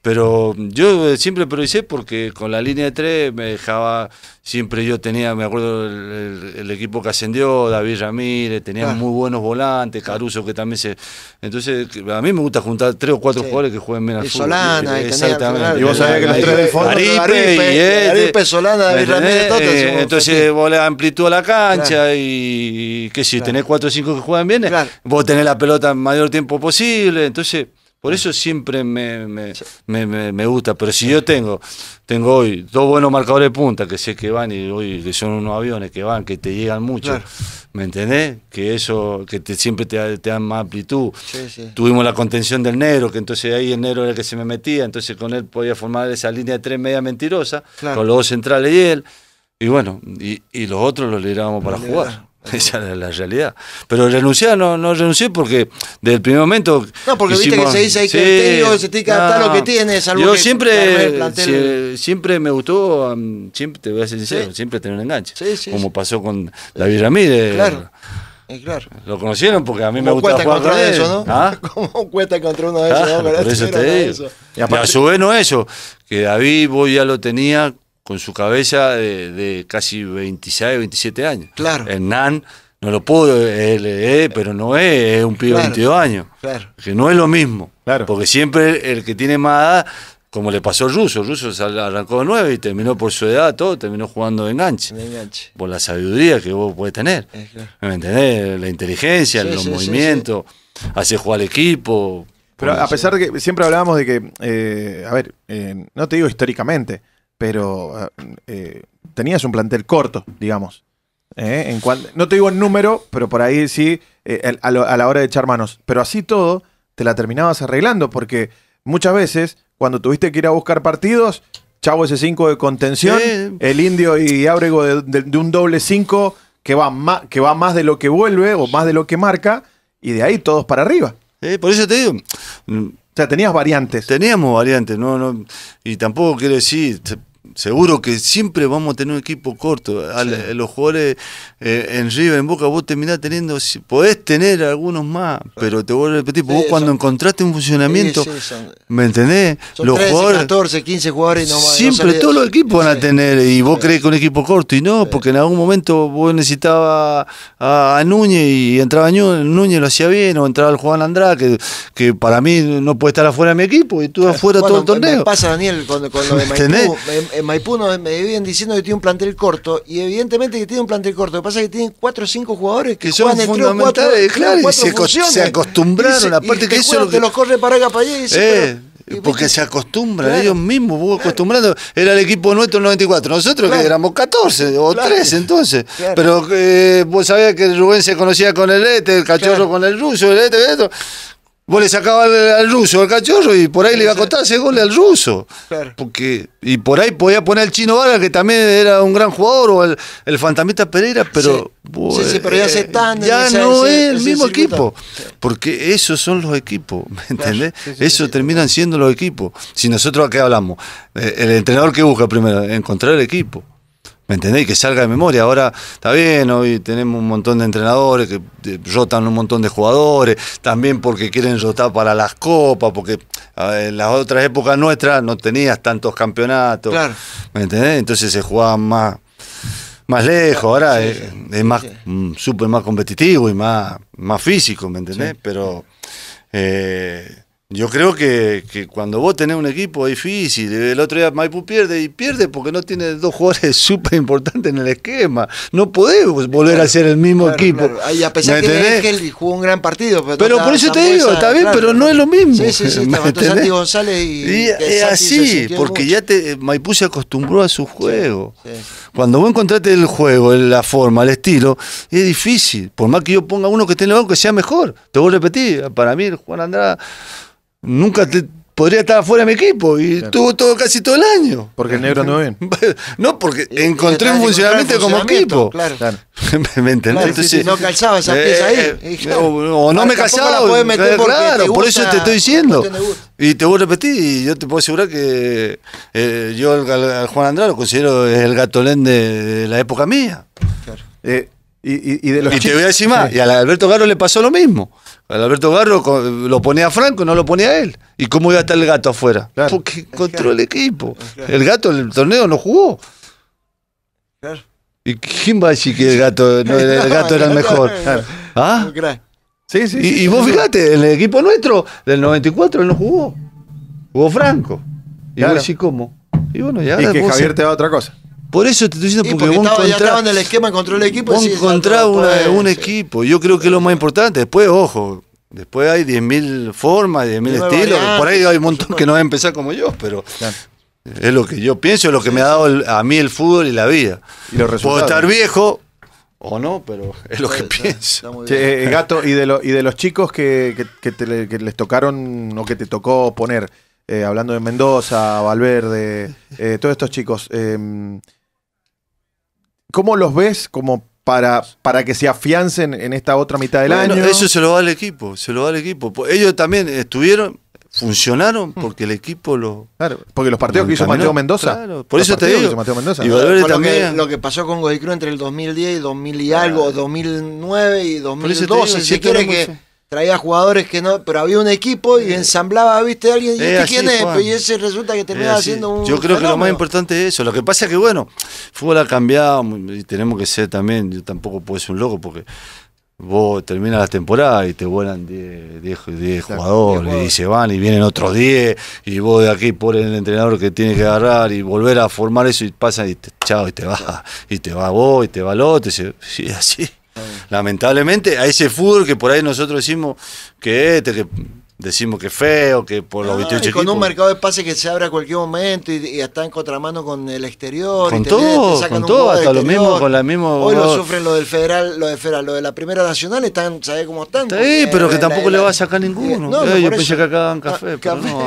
pero yo eh, siempre improvisé porque con la línea de tres me dejaba, siempre yo tenía, me acuerdo el, equipo que ascendió, David Ramírez, tenía ah. muy buenos volantes, Caruso que también se... Entonces, a mí me gusta juntar tres o cuatro jugadores que jueguen bien al fútbol. Solana, Exactamente. Y vos sabés que los tres de fondo... Este. Solana, David Ramírez, todos. Eh, entonces, vos amplitud a la cancha y, que si tenés cuatro o cinco que juegan bien, vos tenés la pelota el mayor tiempo posible, entonces... Por eso siempre me, me, me, me, gusta. Pero si yo tengo, tengo hoy dos buenos marcadores de punta que sé que van y hoy que son unos aviones que van, que te llegan mucho. ¿Me entendés? Que eso, que te, siempre te, dan más amplitud. Tuvimos la contención del negro, que entonces ahí el negro era el que se me metía, entonces con él podía formar esa línea de tres media mentirosa, con los dos centrales y él. Y bueno, y, los otros los liderábamos para jugar. Esa es la realidad. Pero renunciar no, no renuncié porque desde el primer momento. No, porque viste que se dice hay el se tiene que adaptar lo que tienes. yo siempre, siempre me gustó, um, siempre, te voy a ser sincero, siempre tener un enganche. Sí, como pasó con David Ramírez. Claro. Eh, claro. Lo conocieron porque a mí me gustaba jugar contra eso, ¿no? ¿Ah? ¿Cómo cuesta contra uno de esos? ¿no? Por eso te digo. Y, a su vez no eso, que David vos ya lo tenía con su cabeza de, casi 26, 27 años. Claro. Hernán, no lo pudo él, pero no es, es un pibe de 22 años. Claro. Que no es lo mismo. Claro. Porque siempre el que tiene más edad, como le pasó al ruso, el ruso arrancó de 9 y terminó por su edad, todo, terminó jugando de enganche. De enganche. Por la sabiduría que vos podés tener. Eh, ¿Me entendés? La inteligencia, los movimientos, hace hacer jugar al equipo. Pero a pesar de que siempre hablábamos de que, eh, a ver, eh, no te digo históricamente, pero ah, eh, tenías un plantel corto, digamos. ¿eh? En no te digo el número, pero por ahí sí, eh, a, la hora de echar manos. Pero así todo, te la terminabas arreglando, porque muchas veces, cuando tuviste que ir a buscar partidos, Chavo ese 5 de contención, el indio y Ábrego de, un doble 5 que, va que va más de lo que vuelve o más de lo que marca, y de ahí todos para arriba. por eso te digo, o sea, tenías variantes. Teníamos variantes, no, no, y tampoco quiere decir, seguro que siempre vamos a tener un equipo corto. los jugadores eh, en River, en Boca, vos terminás teniendo, podés tener algunos más, pero te vuelvo a repetir, vos cuando encontraste un funcionamiento, ¿me entendés? los jugadores, 14, 15 jugadores no, Siempre todos los equipos van a tener, y vos crees que un equipo corto, y no, porque en algún momento vos necesitabas a, Núñez y entraba Núñez, Núñez lo hacía bien, o entraba el Juan Andrade, que, para mí no puede estar afuera de mi equipo, y tú afuera todo el torneo. Me pasa, Daniel, con, lo Maipú me viven diciendo que tiene un plantel corto, y evidentemente que tiene un plantel corto. Lo que pasa es que tienen cuatro o cinco jugadores que, son fundamentales, y se, acostumbraron, aparte que eso. los corre para eh, porque se acostumbran, ellos mismos, acostumbrando. Era el equipo nuestro en 94, nosotros que éramos 14 o 13 entonces. Pero eh, vos sabías que Rubén se conocía con el ETE, el cachorro con el ruso, el ETE, el ETE. Vos le sacabas al, ruso al cachorro y por ahí le iba a costar ese gol al ruso. Porque, y por ahí podía poner al chino Vargas, que también era un gran jugador, o el, fantamita Pereira, pero. ya eh, no es el mismo equipo. Porque esos son los equipos, ¿me entendés? Eso terminan siendo los equipos. Si nosotros acá hablamos, eh, el entrenador que busca primero, encontrar el equipo. ¿Me entendéis? Que salga de memoria. Ahora, está bien, hoy tenemos un montón de entrenadores que rotan un montón de jugadores, también porque quieren rotar para las copas, porque en las otras épocas nuestras no tenías tantos campeonatos. Claro. ¿Me entendés? Entonces se jugaban más, más lejos. Ahora es, más mm, súper más competitivo y más, más físico, ¿me entendés? Pero. Eh, yo creo que, cuando vos tenés un equipo difícil, el otro día Maipú pierde y pierde porque no tiene dos jugadores súper importantes en el esquema. No podés volver a ser el mismo equipo. Y a pesar que él jugó un gran partido. Pero, pero por eso te digo, está bien, pero no es lo mismo. Sí, sí, sí, González y. es así, porque ya te, eh, Maipú se acostumbró a su juego. Cuando vos encontraste el juego, la forma, el estilo, es difícil. Por más que yo ponga uno que esté en el banco, que sea mejor. Te voy a repetir, para mí, Juan Andrada nunca te, podría estar fuera de mi equipo y estuvo todo casi todo el año. Porque el negro no bien. no, porque encontré un funcionamiento, como equipo. Claro. ¿Me no calzaba esa pieza ahí. Eh, eh, o, no me calzaba. meter eh, claro, por eso te estoy diciendo. y te voy a repetir, y yo te puedo asegurar que yo al, Juan Andrade lo considero el gatolén de, de la época mía. Claro. Y, y, y te voy a decir más, y a Alberto Garro le pasó lo mismo. Al Alberto Garro lo ponía a Franco, no lo ponía a él. ¿Y cómo iba a estar el gato afuera? Porque encontró el equipo. El gato en el torneo no jugó. ¿Y quién va a decir que el gato, gato era el mejor? ¿Ah? Sí, y, vos fíjate, en el equipo nuestro, del 94, él no jugó. Jugó Franco. Y vos decís, ¿cómo? Y bueno, ya. Y que Javier te da otra cosa. Por eso te estoy diciendo, porque, vos en el esquema, encontró el equipo. Vos un equipo, yo creo que es lo más importante. Después, ojo, después hay 10.000 formas, 10.000 estilos. por ahí hay un montón que no va a empezar como yo, pero es lo que yo pienso, es lo que me ha dado a mí el fútbol y la vida. Puedo estar viejo, o no, pero es lo que pienso. Eh, gato, y de, los chicos que, les tocaron o que te tocó poner, eh, hablando de Mendoza, Valverde, eh, todos estos chicos. Em, ¿Cómo los ves como para, para que se afiancen en esta otra mitad del año? Eso se lo da al equipo, se lo da al equipo. Pues ellos también estuvieron, funcionaron hmm. porque el equipo lo. Claro, porque los partidos que hizo Mateo Mendoza. por eso te digo. Y lo, también. Que, lo, que, pasó con Cruz entre el 2010 y 2000 y algo, 2009 y 2012. Si quiere que traía jugadores que no, pero había un equipo y eh. ensamblaba, viste, alguien, ¿y este quién es? Y ese resulta que terminaba siendo un. Yo creo que lo más importante es eso. Lo que pasa es que, bueno, fútbol ha cambiado y tenemos que ser también. Yo tampoco puedo ser un loco porque vos terminas la temporada y te vuelan 10, jugadores y se van y vienen otros 10 y vos de aquí por el entrenador que tiene que agarrar y volver a formar eso y pasa y te, chao y te va, y te va vos y te va el otro y así lamentablemente, a ese fútbol que por ahí nosotros decimos que este, que decimos que feo, que por los 28 ah, con un mercado de pases que se abre a cualquier momento y, está en contramano con el exterior. Con todo, con todo, hasta lo mismo, con la misma... Hoy lo sufren lo del federal, lo de federal, lo de la primera nacional, están, ¿sabés cómo están? Sí, pero que tampoco le va a sacar ninguno. Eh, yo pensé que acá café, pero no,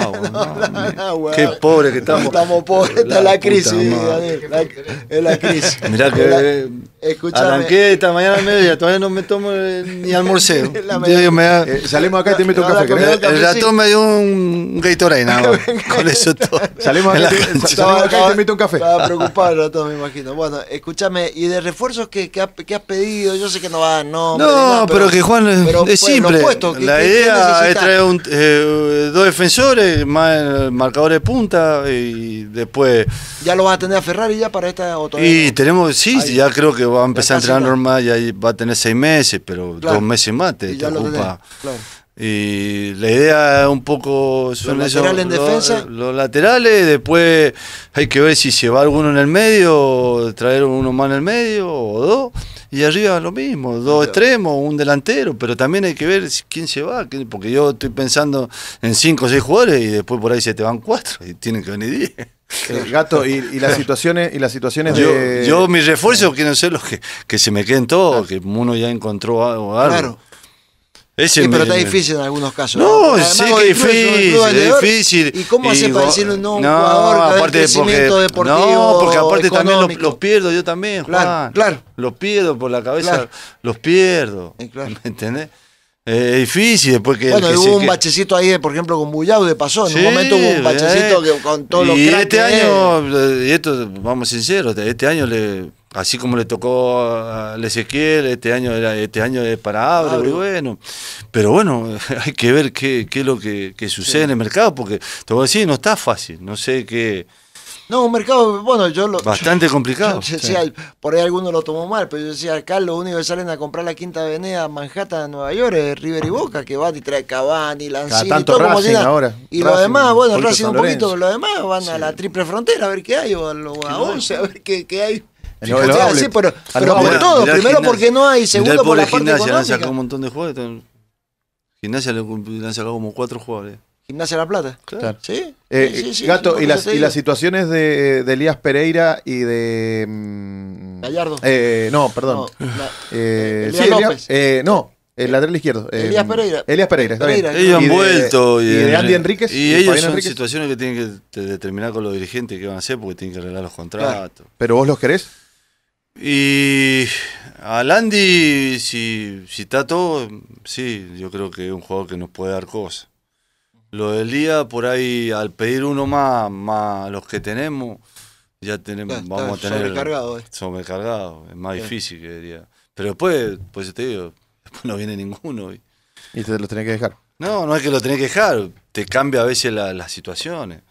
agua, ah, Qué pobre que estamos. Estamos pobres, está la, crisis, Daniel, la, es la crisis. Mirá que... Eh, escuchame. Arranqué esta mañana a media, todavía no me tomo eh, ni almuerzo salimos acá y te meto un café el, ratón me dio un Gatorade con eso todo. Salimos a la te invito un café. Estaba preocupado el ratón, me imagino. Bueno, escúchame, ¿y de refuerzos que, has pedido? Yo sé que no va no. No, pero, que Juan pero, es simple. la idea es traer eh, dos defensores, más marcadores de punta y después. ¿Ya lo vas a tener a Ferrari ya para esta otra Y tenemos, sí, ya creo que va a empezar a entrenar normal, ahí va a tener seis meses, pero dos meses más te, ocupa. claro. Y la idea un poco son ¿Los laterales en defensa? Los laterales, después hay que ver si se va alguno en el medio, traer uno más en el medio o dos. Y arriba lo mismo, dos extremos, un delantero, pero también hay que ver quién se va, porque yo estoy pensando en cinco o seis jugadores y después por ahí se te van cuatro y tienen que venir diez. El gato, y, las situaciones, y las situaciones yo, de. Yo mis refuerzos Quieren ser los que, que se me queden todos, que uno ya encontró algo. Claro sí, pero está difícil en algunos casos. No, sí es difícil. ¿Y cómo hace para decirle no a un no, jugador aparte porque, deportivo No, porque aparte también los, pierdo yo también, Juan. Claro, claro. Los pierdo por la cabeza, los pierdo. Claro. ¿Me entendés? Eh, es difícil porque Bueno, hubo un bachecito ahí, por ejemplo, con Bullaude pasó. En un momento hubo un eh. bachecito que, con todos los Y este año, eh, y esto, vamos sinceros, este año le así como le tocó a Ezequiel, este año este año es para Abre, bueno. Pero bueno, hay que ver qué, qué es lo que, sucede en el mercado, porque te voy a decir, no está fácil, no sé qué. No, un mercado, bueno, yo lo. Bastante complicado. por ahí alguno lo tomó mal, pero yo decía, Carlos lo único que salen a comprar la quinta avenida Manhattan, Nueva York, River y Boca, que van y trae Cavani, Lanzini, tanto todo como ahora. Y lo demás, bueno, Racing un poquito, lo demás van a la triple frontera a ver qué hay, o a, 11, a ver qué, qué hay sí, pero, por todo, primero porque no hay, segundo por la gimnasia, económica. Han sacado un montón de jugadores. Gimnasia le han sacado como cuatro jugadores. Gimnasia La Plata. Claro. Eh, ¿Sí? Gato, y, las, y las situaciones de, Elías Pereira y de. Mm, Gallardo. Eh, no, perdón. No, eh, eh, eh, no, el lateral izquierdo. Elías Pereira. Elías Pereira, Ellos han vuelto. Y, de Andy Enríquez. Y, ellos son situaciones que tienen que determinar con los dirigentes qué van a hacer porque tienen que arreglar los contratos. ¿Pero vos los querés? Y a Landy, si, si está todo, sí, yo creo que es un jugador que nos puede dar cosas. Lo del día, por ahí, al pedir uno más, más los que tenemos, ya tenemos, vamos a tener. Sobrecargado, eh. Sobrecargado, es más difícil que diría. Pero después, pues te digo, después no viene ninguno. Y, te lo tenés que dejar. No, no es que lo tenés que dejar, te cambia a veces la, las situaciones.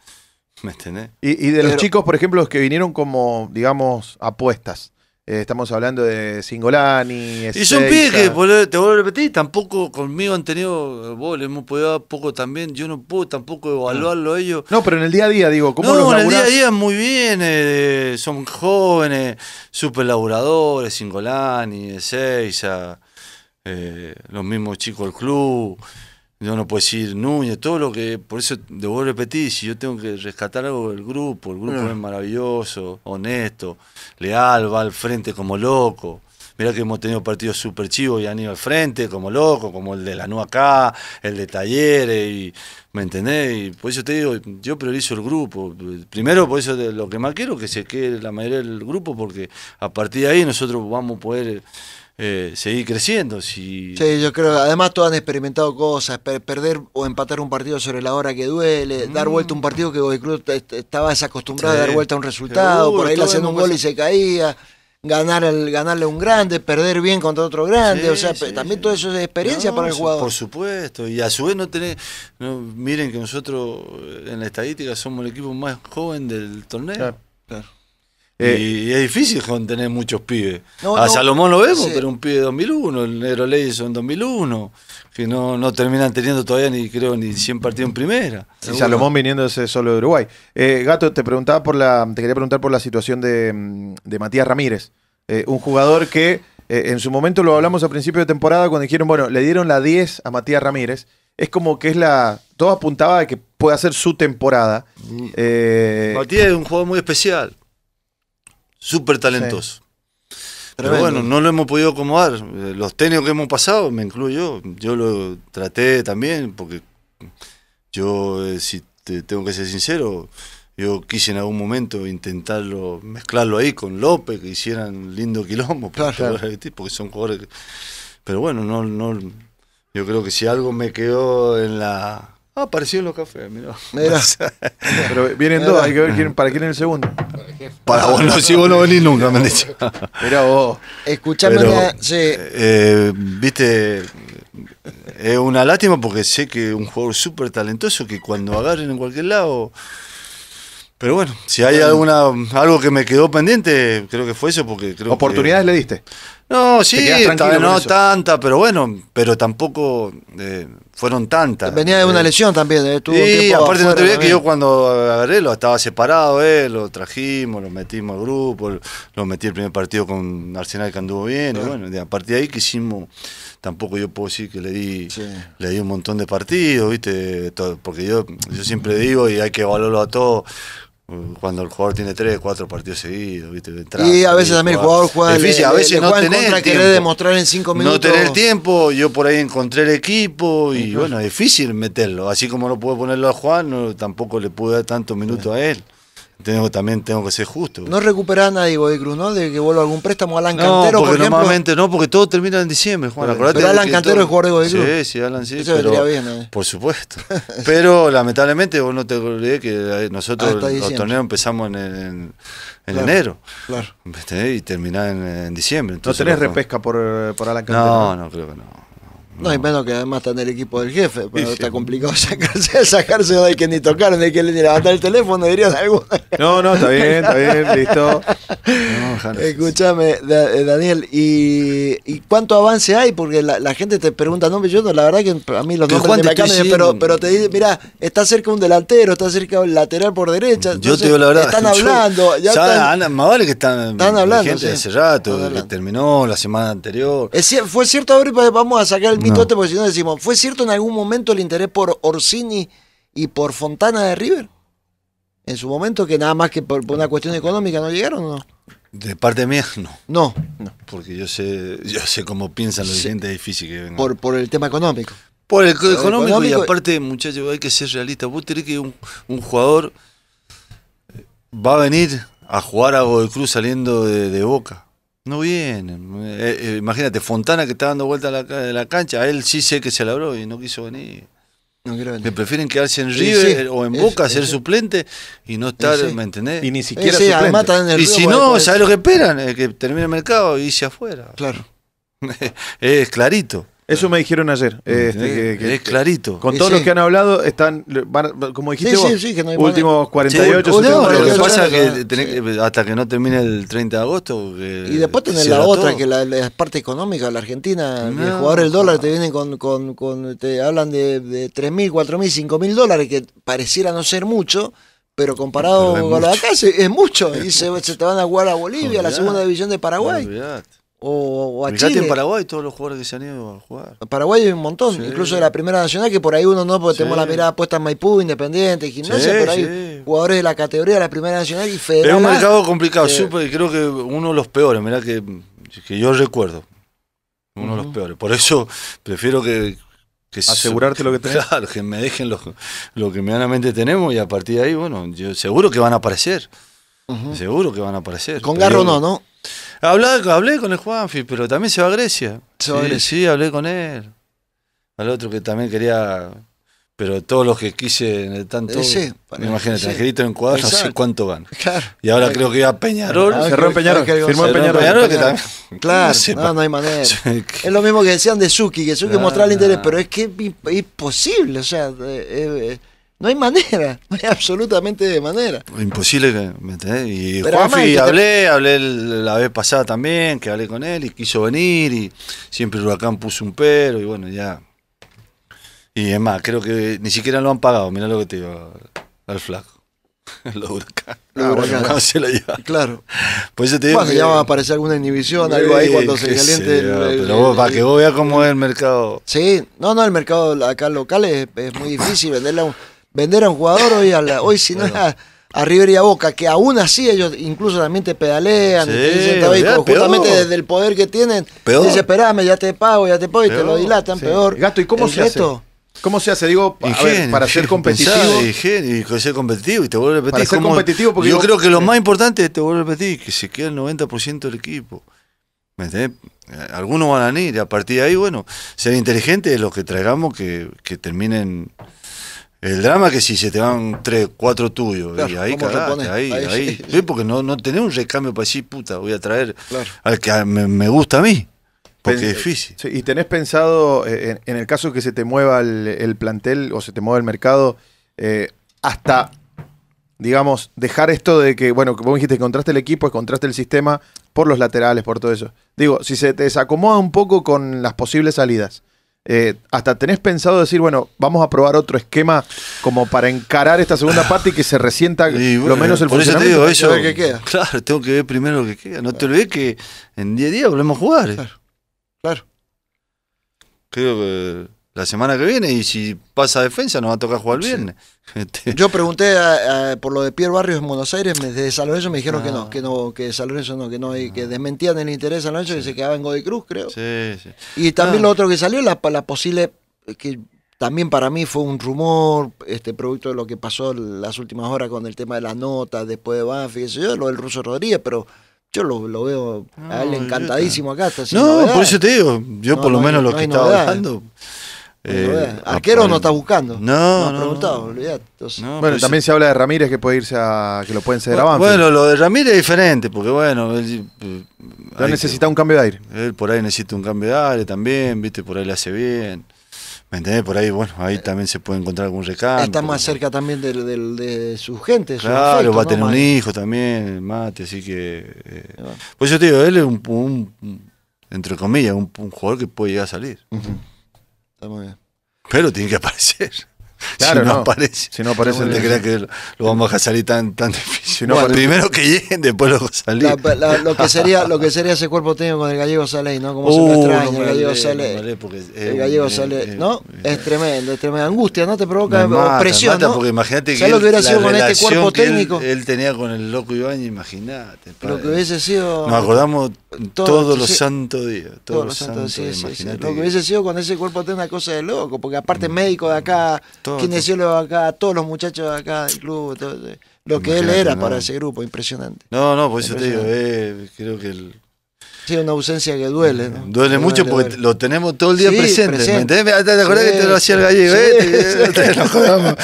¿Me entendés? Y, de los chicos, por ejemplo, los que vinieron como, digamos, apuestas. Eh, estamos hablando de Singolani. Ezeiza. Y son pibes que, te vuelvo a repetir, tampoco conmigo han tenido, vos le hemos podido dar poco también, yo no puedo tampoco evaluarlo a ellos. No, pero en el día a día, digo, ¿cómo no, en el día a día muy bien, eh, son jóvenes, super laburadores, Singolani, Ezeiza, eh, los mismos chicos del club yo no puedo decir Núñez, todo lo que. Por eso debo repetir, si yo tengo que rescatar algo del grupo, el grupo ah. es maravilloso, honesto, leal, va al frente como loco. mira que hemos tenido partidos súper chivos y han ido al frente como loco, como el de la NU acá, el de Talleres, y, ¿me entendés? Y por eso te digo, yo priorizo el grupo. Primero, por eso lo que más quiero que se quede la mayoría del grupo, porque a partir de ahí nosotros vamos a poder eh, seguir creciendo. Si... Sí, yo creo, además todos han experimentado cosas, perder o empatar un partido sobre la hora que duele, dar mm. vuelta un partido que el Cruz estaba desacostumbrado a dar vuelta a un resultado, por ahí le haciendo un gol y se caía, ganar el, ganarle un grande, perder bien contra otro grande, o sea, también todo eso es experiencia para el jugador. Por supuesto, y a su vez no tener, miren que nosotros en la estadística somos el equipo más joven del torneo. claro. Eh, y es difícil tener muchos pibes. a Salomón lo vemos, pero un pibe de 2001, el Negro son 2001, que no, no terminan teniendo todavía ni creo ni 100 partidos en primera. Y Salomón viniéndose solo de Uruguay. Eh, Gato, te preguntaba por la, te quería preguntar por la situación de, Matías Ramírez, eh, un jugador que en su momento lo hablamos a principio de temporada cuando dijeron, bueno, le dieron la 10 a Matías Ramírez. Es como que es la. Todo apuntaba a que pueda ser su temporada. Mm. Matías es un jugador muy especial súper talentoso. Pero bueno, no lo hemos podido acomodar. Los tenios que hemos pasado, me incluyo, yo lo traté también, porque yo, eh, si tengo que ser sincero, yo quise en algún momento intentarlo, mezclarlo ahí con López, que hicieran lindo quilombo, porque, son jugadores Pero bueno, no, no, yo creo que si algo me quedó en la apareció ah, en los cafés, mirá. Pero vienen dos, hay que ver quién, para quién es el segundo. Para vos no, si vos no venís nunca, me han dicho. Mirá vos. Escuchame, eh, eh, viste, es una lástima porque sé que un jugador súper talentoso que cuando agarren en cualquier lado. Pero bueno, si hay alguna algo que me quedó pendiente, creo que fue eso porque creo ¿Oportunidades le diste? No, sí, no tanta, pero bueno, pero tampoco eh, fueron tantas. Venía de una eh, lesión también, eh, tu Sí, aparte no te que yo cuando agarré lo estaba separado, eh, lo trajimos, lo metimos al grupo, lo metí el primer partido con Arsenal que anduvo bien, y bueno, a partir de ahí quisimos, tampoco yo puedo decir que le di, le di un montón de partidos, viste, porque yo, yo siempre digo y hay que valorarlo a todos cuando el jugador tiene tres, cuatro partidos seguidos, ¿viste? y a veces también el jugador juega difícil, a veces no tener demostrar en cinco minutos. No tener tiempo, yo por ahí encontré el equipo y bueno, es difícil meterlo. Así como no pude ponerlo a Juan, tampoco le pude dar tantos minutos a él. Tengo, también tengo que ser justo. No recupera a nadie, Godoy ¿no? De que vuelva algún préstamo. Alan no, Cantero, porque por ejemplo. Normalmente no, porque todo termina en diciembre, Juan. Pero, Alan Cantero es jugador de Godoy Sí, sí, Alan sí. Eso pero, bien, eh. Por supuesto. pero lamentablemente vos no te olvides que eh, nosotros ah, los torneos empezamos en, en, enero. Claro. Y termina en, diciembre. Entonces, ¿No tenés repesca por, eh, por Alan Cantero? No, no, creo que no. No, y menos que además está en el equipo del jefe, pero está complicado sacarse, sacarse, no hay que ni tocar, no hay que ni levantar el teléfono, dirías algo. No, no, está bien, está bien, listo. Escúchame, eh, Daniel, ¿y, cuánto avance hay? Porque la, gente te pregunta, no, yo la verdad que a mí los nombres me pero, pero te dicen, mirá, está cerca un delantero, está cerca un lateral por derecha. te digo la verdad. Están hablando. ya, están, más vale que están, están hablando. Gente de hace rato, que terminó la semana anterior. fue cierto, ahora pues vamos a sacar el decimos, ¿fue cierto en algún momento el interés por Orsini y por Fontana de River? En su momento, que nada más que por, una cuestión económica no llegaron, ¿no? De parte mía, no. No, Porque yo sé, yo sé cómo piensan los clientes difícil que vengan. Por, por el tema económico. Por el, económico, y aparte, muchachos, hay que ser realista. Vos tenés que un, jugador va a venir a jugar a Godoy Cruz saliendo de Boca no viene, eh, eh, imagínate, Fontana que está dando vuelta a la, cancha, a él sí sé que se labró y no quiso venir. Me prefieren quedarse en River o en Boca, ser suplente y no estar, ¿me entendés? Y ni siquiera eh, En el y si no, ¿sabes lo que esperan? que termine el mercado y se afuera. Claro. es clarito. Eso me dijeron ayer. Mm, este, que, es clarito. Con todos los que han hablado, están, como dijiste últimos 48, pasa hasta que no termine el 30 de agosto. y después tenés la otra, que la, la, parte económica, la Argentina, el jugador del dólar te vienen con, con, te hablan de, de 3.000, 4.000, 5.000 dólares, que pareciera no ser mucho, pero comparado con lo de acá es, mucho. Y se, te van a jugar a Bolivia, a la segunda división de Paraguay. O, a Chile. en Paraguay todos los jugadores que se han ido a jugar. En Paraguay hay un montón, incluso de la Primera Nacional, que por ahí uno no, porque tenemos la mirada puesta en Maipú, Independiente, Gimnasia, sí, por ahí jugadores de la categoría de la Primera Nacional y Federal. Es un mercado complicado, creo que uno de los peores, mirá que, yo recuerdo. Uno de los peores. Por eso prefiero que, asegurarte lo que tenés. que me dejen lo, que medianamente tenemos y a partir de ahí, bueno, yo seguro que van a aparecer. Seguro que van a aparecer. Con garro no, ¿no? Hablé, hablé con el Juanfi, pero también se va a Grecia. sí. hablé con él. Al otro que también quería. Pero todos los que quise eh, en el tanto. me imagino, en cuadros, no sé cuánto van. Y ahora creo que iba a Peñarol. cerró en Peñarol. firmó en Peñarol. Peñarol, claro, no, hay manera. es lo mismo que decían de Suki, que Suki mostraba el interés, pero es que es imposible. O sea, eh, eh, no hay manera, no hay absolutamente de manera. Imposible que, ¿me entendés? Y Juanfi hablé, hablé la vez pasada también, que hablé con él y quiso venir y siempre el Huracán puso un pero y bueno, ya. Y es más, creo que ni siquiera lo han pagado, mirá lo que te digo, al flaco. Los huracán. Ah, huracán. se lo Claro. Por eso te ya va a aparecer alguna inhibición, algo ahí cuando se caliente. pero vos, para que vos veas cómo es el mercado. Sí, no, no, el mercado acá local es, muy difícil a Un vender a un jugador hoy, hoy si no a, River y a Boca, que aún así ellos incluso también te pedalean, te dicen, desde el poder que tienen, peor. esperame, ya te pago, ya te pago, y te lo dilatan, peor. gasto ¿y cómo se hace hace? ¿Cómo se hace? Digo, para ser competitivo. y ser competitivo, y te vuelvo a repetir. competitivo yo creo que lo eh. más importante, te vuelvo a repetir, que se queda el 90% del equipo. ¿Me eh, Algunos van a ir, a partir de ahí, bueno, ser inteligentes lo que traigamos que terminen el drama es que si se te van tres, cuatro tuyos, y ahí ahí, ahí, Porque no, no tenés un recambio para decir, puta, voy a traer al que me, gusta a mí. Porque es difícil. y tenés pensado, eh, en, el caso que se te mueva el, plantel o se te mueva el mercado, eh, hasta, digamos, dejar esto de que, bueno, vos dijiste, encontraste el equipo, encontraste el sistema por los laterales, por todo eso. Digo, si se te desacomoda un poco con las posibles salidas, eh, hasta tenés pensado decir, bueno, vamos a probar otro esquema como para encarar esta segunda parte y que se resienta lo menos el por funcionamiento. Claro, tengo que ver primero lo que queda. No te olvides que en 10 días día volvemos a jugar. Claro. claro. Creo que la semana que viene y si pasa defensa nos va a tocar jugar bien. Este, yo pregunté por lo de Pierre Barrios en Buenos Aires, desde San Lorenzo me dijeron que no, ah. que no, que San Lorenzo no, que no, que ah. desmentían el interés de San Lorenzo que se quedaba en Godoy Cruz, creo. Sí, sí. Y también ah. lo otro que salió, la, la posible que también para mí fue un rumor, este producto de lo que pasó las últimas horas con el tema de las notas después de Banfi, yo, lo del ruso Rodríguez, pero yo lo, veo a él encantadísimo acá. no, por eso te digo, yo por lo menos lo que estaba dejando. Eh, no está buscando. No, no. preguntado, bueno, también se habla de Ramírez que puede irse a. que lo pueden ceder bueno, Bueno, lo de Ramírez es diferente, porque bueno. Él, eh, necesita un cambio de aire. Él por ahí necesita un cambio de aire también, viste, por ahí le hace bien. ¿Me entendés? Por ahí, bueno, ahí también se puede encontrar algún recado. Está más cerca también de, su gente. Claro, va a tener un hijo también, mate, así que... Eh, pues yo te digo, él es un, entre comillas, un, jugador que puede llegar a salir. Pero tiene que aparecer. si no, aparece. Si no aparece, te creas que lo vamos a salir tan, tan difícil. Si no primero que lleguen, después lo salir. lo, que sería, lo que sería ese cuerpo técnico con el gallego Saley, ¿no? Como uh, se el gallego Saley. el gallego eh, eh, ¿no? Eh. es tremendo, es tremendo. Angustia, ¿no? Te provoca presión. ¿no? porque imagínate este que. Él, cuerpo técnico? Él, tenía con el loco Iván, imagínate. Lo que hubiese sido. Nos acordamos todos los santos días. Todos, los santos, días Lo que hubiese sido con ese cuerpo tiene una cosa de loco, porque aparte médico de acá, kinesiólogo de acá, todos los muchachos de acá del club, lo que él era para ese grupo, impresionante. No, no, por eso te digo, eh, creo que el... Sí, una ausencia que duele, ¿no? Duele mucho porque lo tenemos todo el día presente, ¿me ¿Te acordás que te lo hacía el gallego? ¿eh? lo jodamos.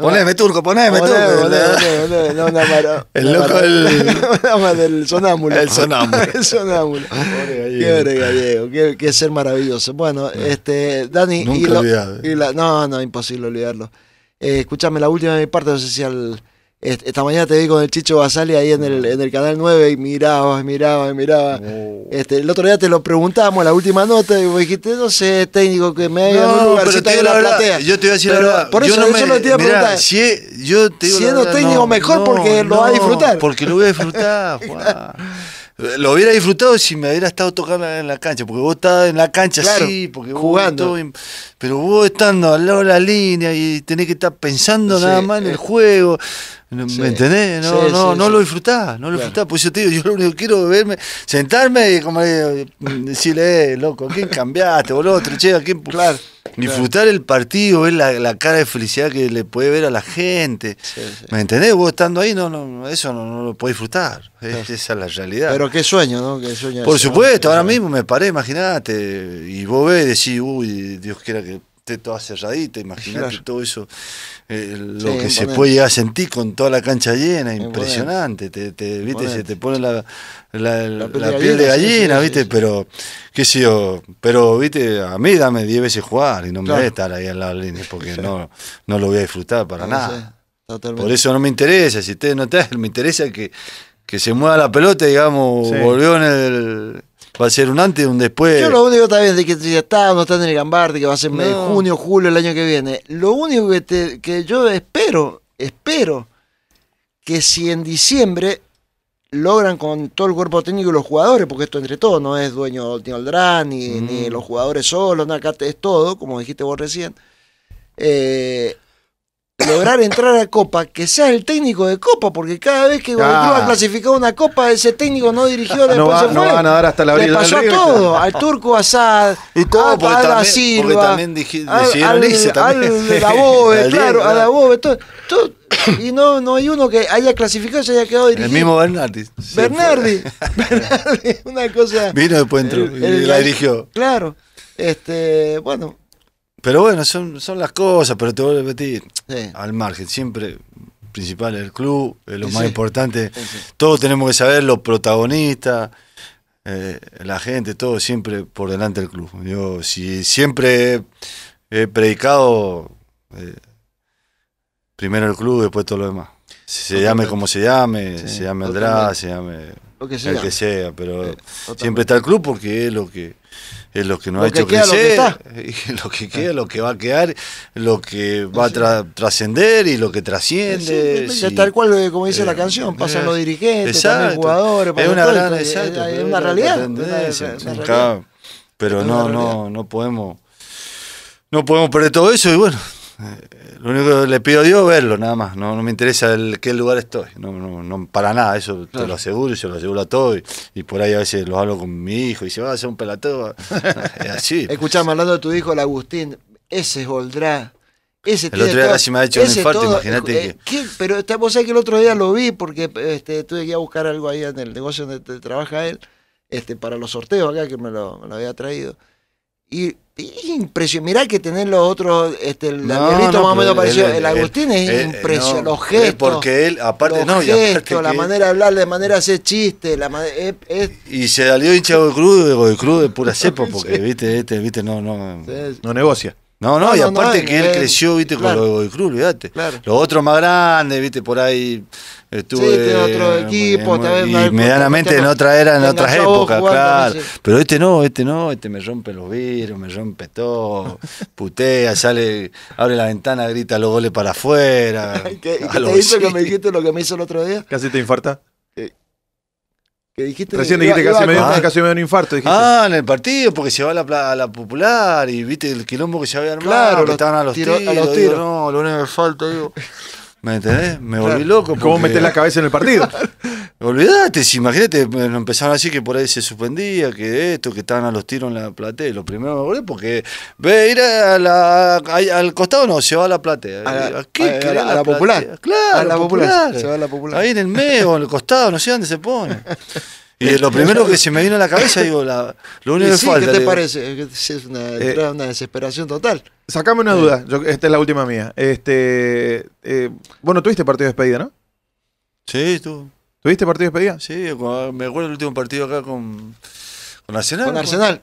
Poneme turco, poneme, turco. Poneme, no, no, no, el loco el, sonámbulo. El sonámbulo. el sonámbulo. gallego. Qué, ser maravilloso. Bueno, este, Dani. Nunca y, eh. no, no, imposible olvidarlo. Eh, escúchame, la última de mi parte, no sé si al. Esta mañana te vi con el Chicho Basale ahí en el, ah. en el canal 9 y mirabas, mirabas, mirabas. Oh. Este, el otro día te lo preguntamos, la última nota, y dijiste, no sé, técnico que me haga no, un la, platea. Yo te iba a decir Por eso yo, no te iba a siendo técnico mejor porque lo va a disfrutar. Porque lo voy a disfrutar, Lo hubiera disfrutado si me hubiera estado tocando en la cancha, porque vos estabas en la cancha sí, porque vos jugando. pero vos estando al lado de la línea y tenés que estar pensando nada más en el eh. juego. ¿Me entendés? No, no, lo disfrutás, no lo disfrutaba disfrutás. Por eso te digo, yo lo único que quiero es verme, sentarme y como mm, decirle, eh, loco, quién cambiaste? Boludo, che, ¿a quién? Claro. Disfrutar el partido, ver la, cara de felicidad que le puede ver a la gente. ¿Me entendés? Vos estando ahí, no, no eso no, lo podés disfrutar. esa es la realidad. Pero qué sueño, ¿no? Por supuesto, ahora mismo me paré, imagínate. Y vos ves y decís, uy, Dios quiera que todo toda cerradita, imagínate todo eso, eh, lo que se puede llegar a sentir con toda la cancha llena, impresionante, te, se te pone la, piel, de gallina, ¿viste? Pero, qué sé yo, pero, ¿viste? A mí dame 10 veces jugar y no me voy a estar ahí en la línea porque no, no lo voy a disfrutar para nada. Por eso no me interesa, si ustedes no te me interesa que, que se mueva la pelota, digamos, volvió en el va a ser un antes y un después. Yo lo único también de que ya está, no está en el Gambarte, que va a ser en junio, julio, el año que viene. Lo único que, que yo espero, espero, que si en diciembre logran con todo el cuerpo técnico y los jugadores, porque esto entre todos no es dueño de Aldrán, ni, ni mm. los jugadores solos, no, acá es todo, como dijiste vos recién. Eh, lograr entrar a Copa, que sea el técnico de Copa, porque cada vez que el ha clasificado una Copa, ese técnico no dirigió, después va, No van a dar hasta la Le pasó a todo, al turco Assad, y todo, a, a Silva, la a la Bobe, todo, y no, no hay uno que haya clasificado y se haya quedado dirigido. El mismo Bernardi. Bernardi, Bernardi, una cosa... Vino después entró y la dirigió. Claro, este, bueno... Pero bueno, son, son las cosas, pero te voy a repetir, al margen, siempre principal el club, es lo más importante. Todos tenemos que saber, los protagonistas, eh, la gente, todo siempre por delante del club. Yo si siempre he, predicado eh, primero el club, después todo lo demás. Se llame como se llame, se llame el se llame lo que sea. el que sea, pero siempre está el club porque es lo que es lo que nos ha hecho lo que, lo que queda, lo que va a quedar, lo que va a trascender y lo que trasciende. Tal cual, eh, como dice la eh, canción, eh, pasan los dirigentes, pasan los jugadores, pasan es una, realidad. realidad. pero no, no, no podemos, no podemos perder todo eso y bueno, lo único que le pido a Dios es verlo, nada más. No, no me interesa el, qué lugar estoy. No, no, no para nada, eso te lo aseguro, y se lo aseguro a todo. Y, por ahí a veces lo hablo con mi hijo y se va a hacer un pelateo. Es así. Escuchame, hablando de tu hijo, el Agustín, ese es Boldrá. Ese el otro día casi me ha hecho un infarto, imagínate. Eh, Pero vos sabés que el otro día lo vi porque este, tuve que a buscar algo ahí en el negocio donde trabaja él, este, para los sorteos acá, que me lo había traído. Y, impresionante. Mirá que tener los otros, este, el Agustín es eh, eh, impresionante. los gestos. Porque él, aparte, no, la manera de hablar, la manera de hacer chistes. La es, Y se salió hincha de crudo, de crudo de pura cepa, porque, viste, este, viste, no, no, no negocia. No, no, y aparte que él, creció, viste, con los Cruz, Los otros más grandes, viste, por ahí estuve. Sí, otro equipo, Y medianamente en otra era, en otras épocas, claro. Pero este no, este no, este me rompe los virus, me rompe todo, putea, sale, abre la ventana, grita los goles para afuera. qué, te hizo que me dijiste lo que me hizo el otro día? Casi te infarta. Dijiste, Recién dijiste que casi, me dio, un infarto. Dijiste. Ah, en el partido, porque se va a la, a la popular y viste el quilombo que se había armado. que estaban a los tiros. no, lo único que falta, digo. ¿Me entendés? Me volví loco. ¿Cómo metes la cabeza en el partido? Olvídate, si imagínate, empezaron así que por ahí se suspendía, que esto, que estaban a los tiros en la platea. Lo primero me acordé porque ve ir a la, al costado no, se va a la platea. ¿A, qué? la, popular. Claro, a la popular. Se va la popular. Ahí en el medio, en el costado, no sé dónde se pone. Y lo primero que se me vino a la cabeza, digo, lo único que falta. ¿Qué te parece? Es eh, una, desesperación total. Sacame una eh. duda, esta es la última mía. Este, eh, bueno, tuviste partido de despedida, ¿no? Sí, tú. ¿Tuviste partido de despedida? Sí, me acuerdo el último partido acá con, con Arsenal. Con Arsenal.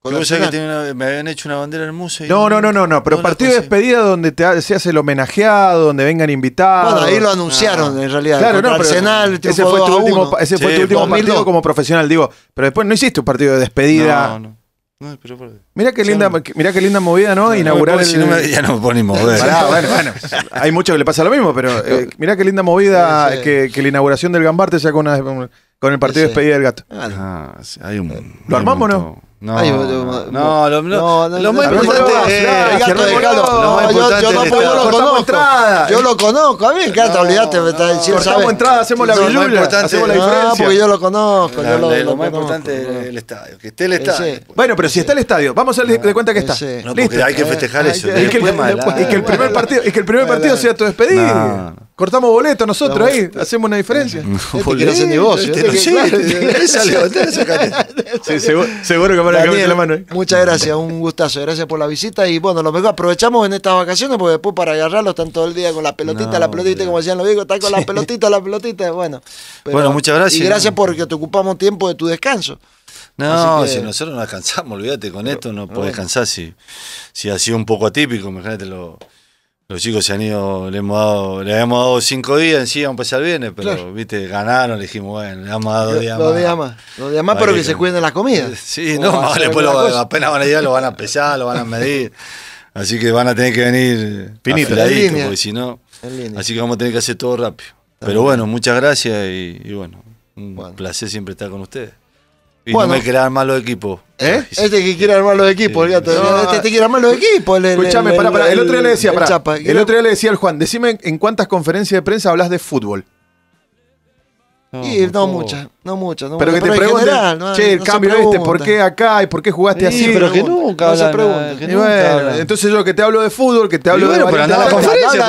Con Arsenal. Que me habían hecho una bandera en el no, no, no, no, no, pero partido de despedida donde te, se hace el homenajeado, donde vengan invitados. Bueno, ahí lo anunciaron ah. en realidad. Claro, no, pero ese fue tu último, partido como profesional, digo. Pero después no hiciste un partido de despedida. No, no. Mira Mirá qué, linda, qué linda movida, ¿no? Inaugurar el... ya no me bueno, bueno. Hay mucho que le pasa lo mismo, pero mira eh, mirá qué linda movida Que, la inauguración del Gambarte sea con, con el partido de despedida del gato. Ah, hay un, lo armamos, o ¿no? No, no, no, no, lo, no, lo más importante es Yo lo conozco, a mí me encanta, olvidate. Cortamos entrada, hacemos la vilula, hacemos la diferencia. porque yo lo conozco. Lo más importante es el estadio, que esté el estadio. Pues. Bueno, pero si está el estadio, vamos a darle cuenta que está. Hay que eh, festejar eso. Y que el primer partido, es que el primer partido sea tu despedida. Cortamos boleto nosotros ahí, este, hacemos una diferencia. No, este no negocio. Este seguro, seguro Muchas gracias, un gustazo. Gracias por la visita. Y bueno, lo mejor aprovechamos en estas vacaciones porque después para agarrarlo están todo el día con la pelotita, la pelotita, como decían los viejos, están con la pelotita, la pelotita. Bueno, bueno, muchas gracias. Y gracias porque te ocupamos tiempo de tu descanso. No, si nosotros no descansamos, olvídate, con esto no podés descansar si, si ha sido un poco atípico, imagínate lo los chicos se han ido, le, hemos dado, le hemos dado cinco días, en sí vamos a empezar bien, pero viste, ganaron, le dijimos, bueno, le hemos dado dos días más. Dos días más, días más, pero que, se cuiden las comidas. Sí, no, después apenas van a llegar, lo van a pesar, lo van a medir. Así que van a tener que venir pinito, porque si no. Así que vamos a tener que hacer todo rápido. Pero bueno, muchas gracias y, y bueno, un placer siempre estar con ustedes. Y no me quiere armar los equipos. ¿Eh? Este que quiere armar los equipos, el gato. este, te quiere armar los equipos. Escuchame, El otro día le decía, para El, otro día le decía al Juan, decime en cuántas conferencias de prensa hablas de fútbol. No, y no muchas, no muchas. No pero que te pregunten, che, el cambio este, ¿por qué acá y por qué jugaste así? Pero que nunca bueno, entonces yo que te hablo de fútbol, que te hablo de... Bueno, pero anda a la conferencia,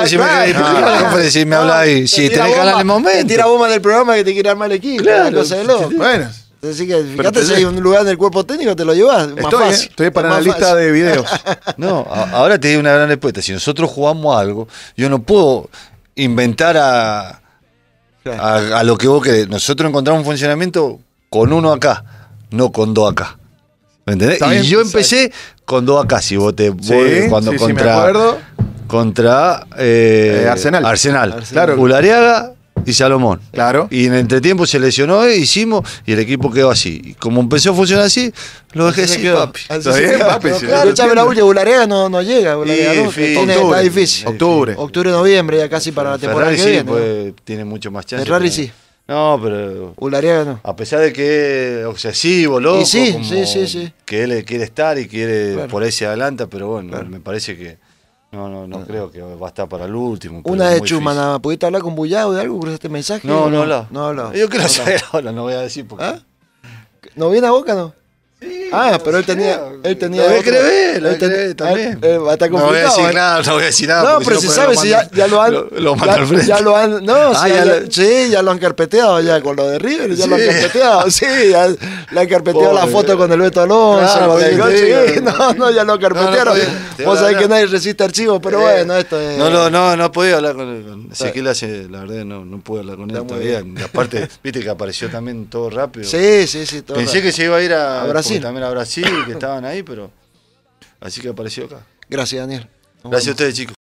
pues, si me, y me hablas ahí. Si te que el momento. Tira bomba del programa que te quiere armar el equipo. Claro, Bueno. Así que fíjate si hay un lugar en el cuerpo técnico, te lo llevas. estoy, ¿eh? estoy para la lista de videos. No, ahora te doy una gran respuesta. Si nosotros jugamos algo, yo no puedo inventar a, lo que vos querés. Nosotros encontramos un funcionamiento con uno acá, no con dos acá. ¿Me entendés? Y yo empecé con dos acá, si vos te voy, cuando contra. Sí, me acuerdo. Contra eh, eh, Arsenal. Arsenal. Claro y Salomón. Claro. Y en entretiempo se lesionó, e hicimos, y el equipo quedó así. Y como empezó a funcionar así, lo dejé así, papi. Así papi? claro, echame la bulla, Bularea no, llega. tiene, octubre, difícil. Octubre. Octubre, noviembre, ya casi para la temporada que viene. Sí, tiene mucho más chance. Ferrari sí. No, pero. no. A pesar de que es obsesivo, loco. Y sí, sí, sí, sí, Que él quiere estar y quiere por ahí se adelanta, pero bueno, me parece que no, no, no, ah. creo que va a estar para el último. Una de Chuma ¿Pudiste hablar con Bullado de algo? ¿Cruzaste mensaje? No, no, no, no, Yo creo que ahora no voy a decir porque. qué. ¿Ah? ¿No viene a boca, no? Sí, Ah, pero él tenía. Él tenía lo voy a lo también. Ah, eh, no voy a decir ¿eh? nada, no voy a decir nada. No, pero si sabes si ya, lo han. Lo, lo ya, ya, lo han. No, ah, ya lo, sí, ya lo han carpeteado ya con lo de River, ya lo han carpeteado. Sí, ya le han carpeteado la foto con el Beto Alonso. Sí, no, no, ya lo carpetearon. Vos sabés que nadie resiste archivos, pero eh, bueno, esto es. No, no, no, no he podido hablar con Ezequiel la verdad, no, no pude hablar con él todavía. Aparte, viste que apareció también todo rápido. Sí, sí, sí, Pensé que se iba a ir a Brasil a Brasil, que estaban ahí, pero así que apareció acá. Gracias, Daniel. Gracias a ustedes, chicos.